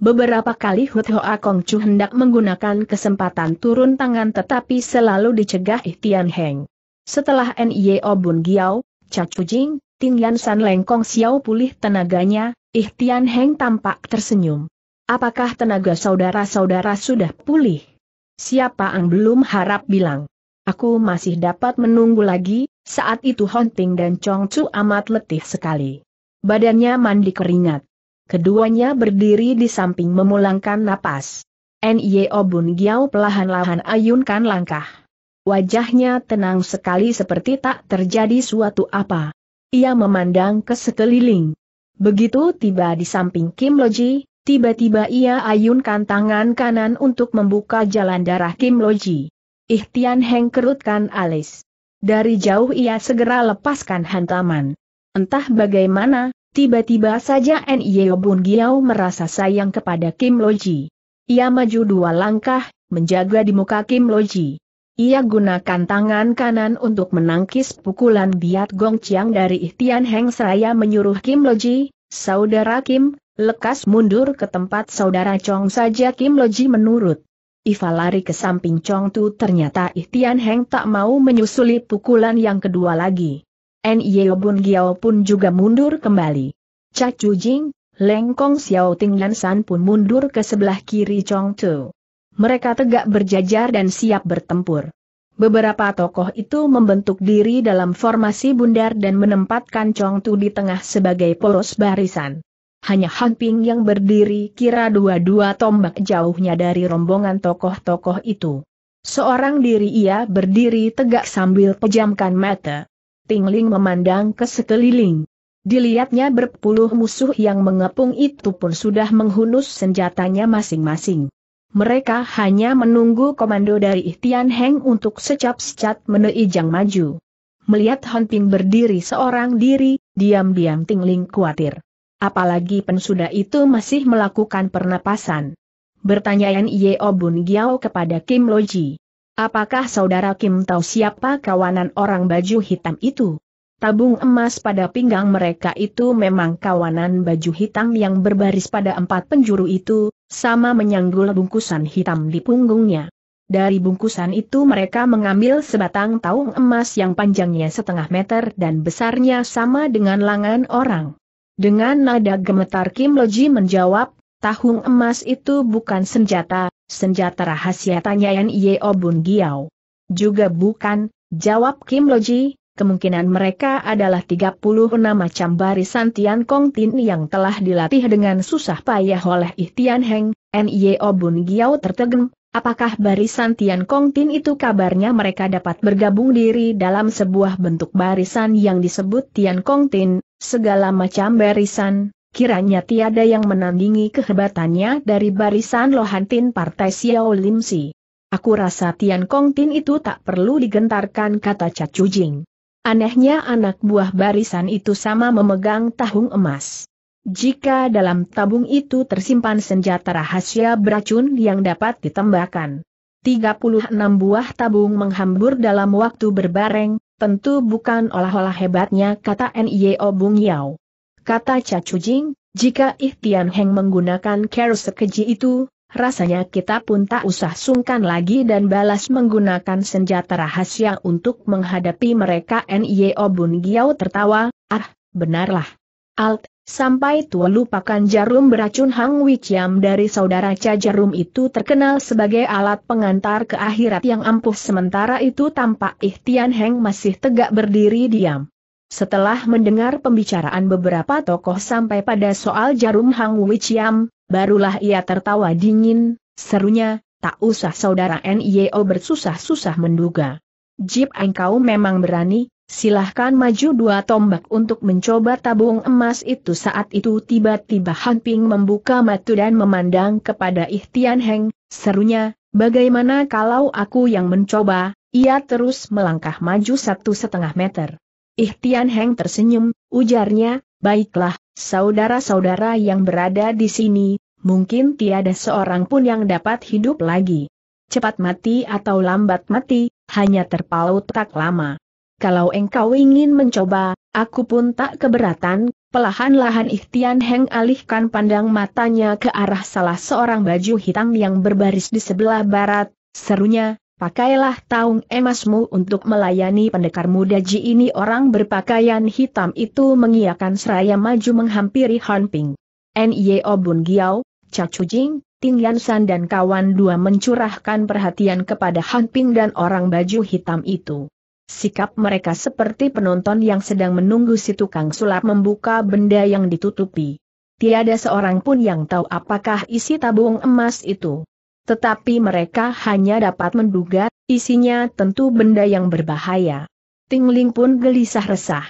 Beberapa kali Hut Hoa Kong Chu hendak menggunakan kesempatan turun tangan tetapi selalu dicegah Ihtian Heng. Setelah N.I.O. Bun Giao, Cacu Jing, Ting Yan San Lengkong Xiao pulih tenaganya, Ihtian Heng tampak tersenyum. Apakah tenaga saudara-saudara sudah pulih? Siapa Ang belum harap bilang. Aku masih dapat menunggu lagi, saat itu Honting dan Chong Chu amat letih sekali. Badannya mandi keringat. Keduanya berdiri di samping memulangkan napas. N.Y.O. Obun Giao pelahan-lahan ayunkan langkah. Wajahnya tenang sekali seperti tak terjadi suatu apa. Ia memandang ke sekeliling. Begitu tiba di samping Kim Loji, Tiba-tiba ia ayunkan tangan kanan untuk membuka jalan darah Kim Loji. Ihtian Heng kerutkan alis. Dari jauh ia segera lepaskan hantaman. Entah bagaimana, tiba-tiba saja N.Y.O. Bun Giau merasa sayang kepada Kim Loji. Ia maju dua langkah, menjaga di muka Kim Loji. Ia gunakan tangan kanan untuk menangkis pukulan biat Gong Chiang dari Ihtian Heng seraya menyuruh Kim Loji, saudara Kim, Lekas mundur ke tempat saudara Chong saja Kim Loji menurut. Iva lari ke samping Chong Tu ternyata Ihtian Heng tak mau menyusuli pukulan yang kedua lagi. Nyeo Bun Giao pun juga mundur kembali. Cacu Jing, Leng Kong Xiao Ting dan San pun mundur ke sebelah kiri Chong Tu. Mereka tegak berjajar dan siap bertempur. Beberapa tokoh itu membentuk diri dalam formasi bundar dan menempatkan Chong Tu di tengah sebagai poros barisan hanya Han yang berdiri kira dua-dua tombak jauhnya dari rombongan tokoh-tokoh itu. Seorang diri ia berdiri tegak sambil pejamkan mata. Tingling memandang ke sekeliling. Dilihatnya berpuluh musuh yang mengepung itu pun sudah menghunus senjatanya masing-masing. Mereka hanya menunggu komando dari Ihtian Heng untuk secap-secat meneijang maju. Melihat Hon berdiri seorang diri, diam-diam Tingling khawatir apalagi pensuda itu masih melakukan pernapasan. Bertanya Ye Bun Giao kepada Kim Loji. Apakah saudara Kim tahu siapa kawanan orang baju hitam itu? Tabung emas pada pinggang mereka itu memang kawanan baju hitam yang berbaris pada empat penjuru itu, sama menyanggul bungkusan hitam di punggungnya. Dari bungkusan itu mereka mengambil sebatang taung emas yang panjangnya setengah meter dan besarnya sama dengan lengan orang. Dengan nada gemetar Kim Loji menjawab, tahung emas itu bukan senjata, senjata rahasia tanyaan Yeo Bun Giao. Juga bukan, jawab Kim Loji, kemungkinan mereka adalah 36 macam barisan Tian Kong Tin yang telah dilatih dengan susah payah oleh Ihtian Heng, N.Y.O. Bun Giao tertegun, Apakah barisan Tian Kong Tin itu kabarnya mereka dapat bergabung diri dalam sebuah bentuk barisan yang disebut Tian Kong Tin, segala macam barisan, kiranya tiada yang menandingi kehebatannya dari barisan Lohan Tin Partai Xiao Lim Si. Aku rasa Tian Kong Tin itu tak perlu digentarkan kata Cacu Jing. Anehnya anak buah barisan itu sama memegang tahung emas jika dalam tabung itu tersimpan senjata rahasia beracun yang dapat ditembakkan. 36 buah tabung menghambur dalam waktu berbareng, tentu bukan olah-olah hebatnya kata N.I.O. Bung Yao. Kata Cacu Jing, jika Ihtian Heng menggunakan keru sekeji itu, rasanya kita pun tak usah sungkan lagi dan balas menggunakan senjata rahasia untuk menghadapi mereka N.I.O. Bung Yao tertawa, ah, benarlah. Alt Sampai tua lupakan jarum beracun Hang Wikiam dari saudara Cha jarum itu terkenal sebagai alat pengantar ke akhirat yang ampuh sementara itu tampak Ihtian Heng masih tegak berdiri diam. Setelah mendengar pembicaraan beberapa tokoh sampai pada soal jarum Hang Wikiam, barulah ia tertawa dingin, serunya, tak usah saudara NIO bersusah-susah menduga. Jip engkau memang berani, Silahkan maju dua tombak untuk mencoba tabung emas itu saat itu tiba-tiba Han Ping membuka mata dan memandang kepada Ihtian Heng, serunya, bagaimana kalau aku yang mencoba, ia terus melangkah maju satu setengah meter. Ihtian Heng tersenyum, ujarnya, baiklah, saudara-saudara yang berada di sini, mungkin tiada seorang pun yang dapat hidup lagi. Cepat mati atau lambat mati, hanya terpaut tak lama kalau engkau ingin mencoba, aku pun tak keberatan, Pelahan-lahan Ihtian Heng alihkan pandang matanya ke arah salah seorang baju hitam yang berbaris di sebelah barat, serunya, pakailah taung emasmu untuk melayani pendekar muda Ji ini orang berpakaian hitam itu mengiakan seraya maju menghampiri Han Ping. Obun Bun Giao, Cha Jing, Ting San dan kawan dua mencurahkan perhatian kepada Han Ping dan orang baju hitam itu. Sikap mereka seperti penonton yang sedang menunggu si tukang sulap membuka benda yang ditutupi. Tiada seorang pun yang tahu apakah isi tabung emas itu. Tetapi mereka hanya dapat menduga, isinya tentu benda yang berbahaya. Tingling pun gelisah resah.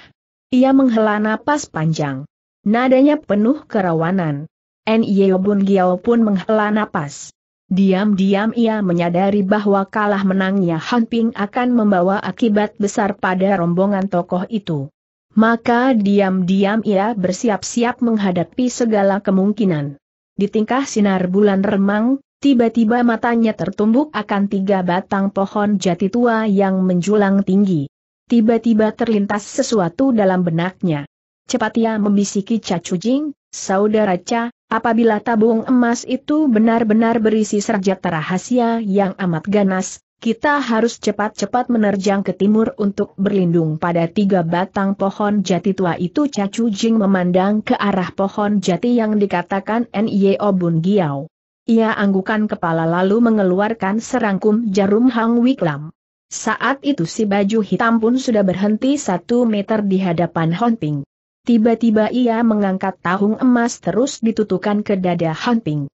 Ia menghela napas panjang. Nadanya penuh kerawanan. N.Y. Bun Giao pun menghela napas. Diam-diam ia menyadari bahwa kalah menangnya Han Ping akan membawa akibat besar pada rombongan tokoh itu. Maka diam-diam ia bersiap-siap menghadapi segala kemungkinan. Di tingkah sinar bulan remang, tiba-tiba matanya tertumbuk akan tiga batang pohon jati tua yang menjulang tinggi. Tiba-tiba terlintas sesuatu dalam benaknya. Cepat ia membisiki Cacujing, saudara Ca, Apabila tabung emas itu benar-benar berisi serjata rahasia yang amat ganas, kita harus cepat-cepat menerjang ke timur untuk berlindung pada tiga batang pohon jati tua itu Cacu Jing memandang ke arah pohon jati yang dikatakan N.Y.O. Bun Giau. Ia anggukan kepala lalu mengeluarkan serangkum jarum Hang Wiklam. Saat itu si baju hitam pun sudah berhenti satu meter di hadapan Hon Ping. Tiba-tiba ia mengangkat tahung emas terus ditutukan ke dada Hanping.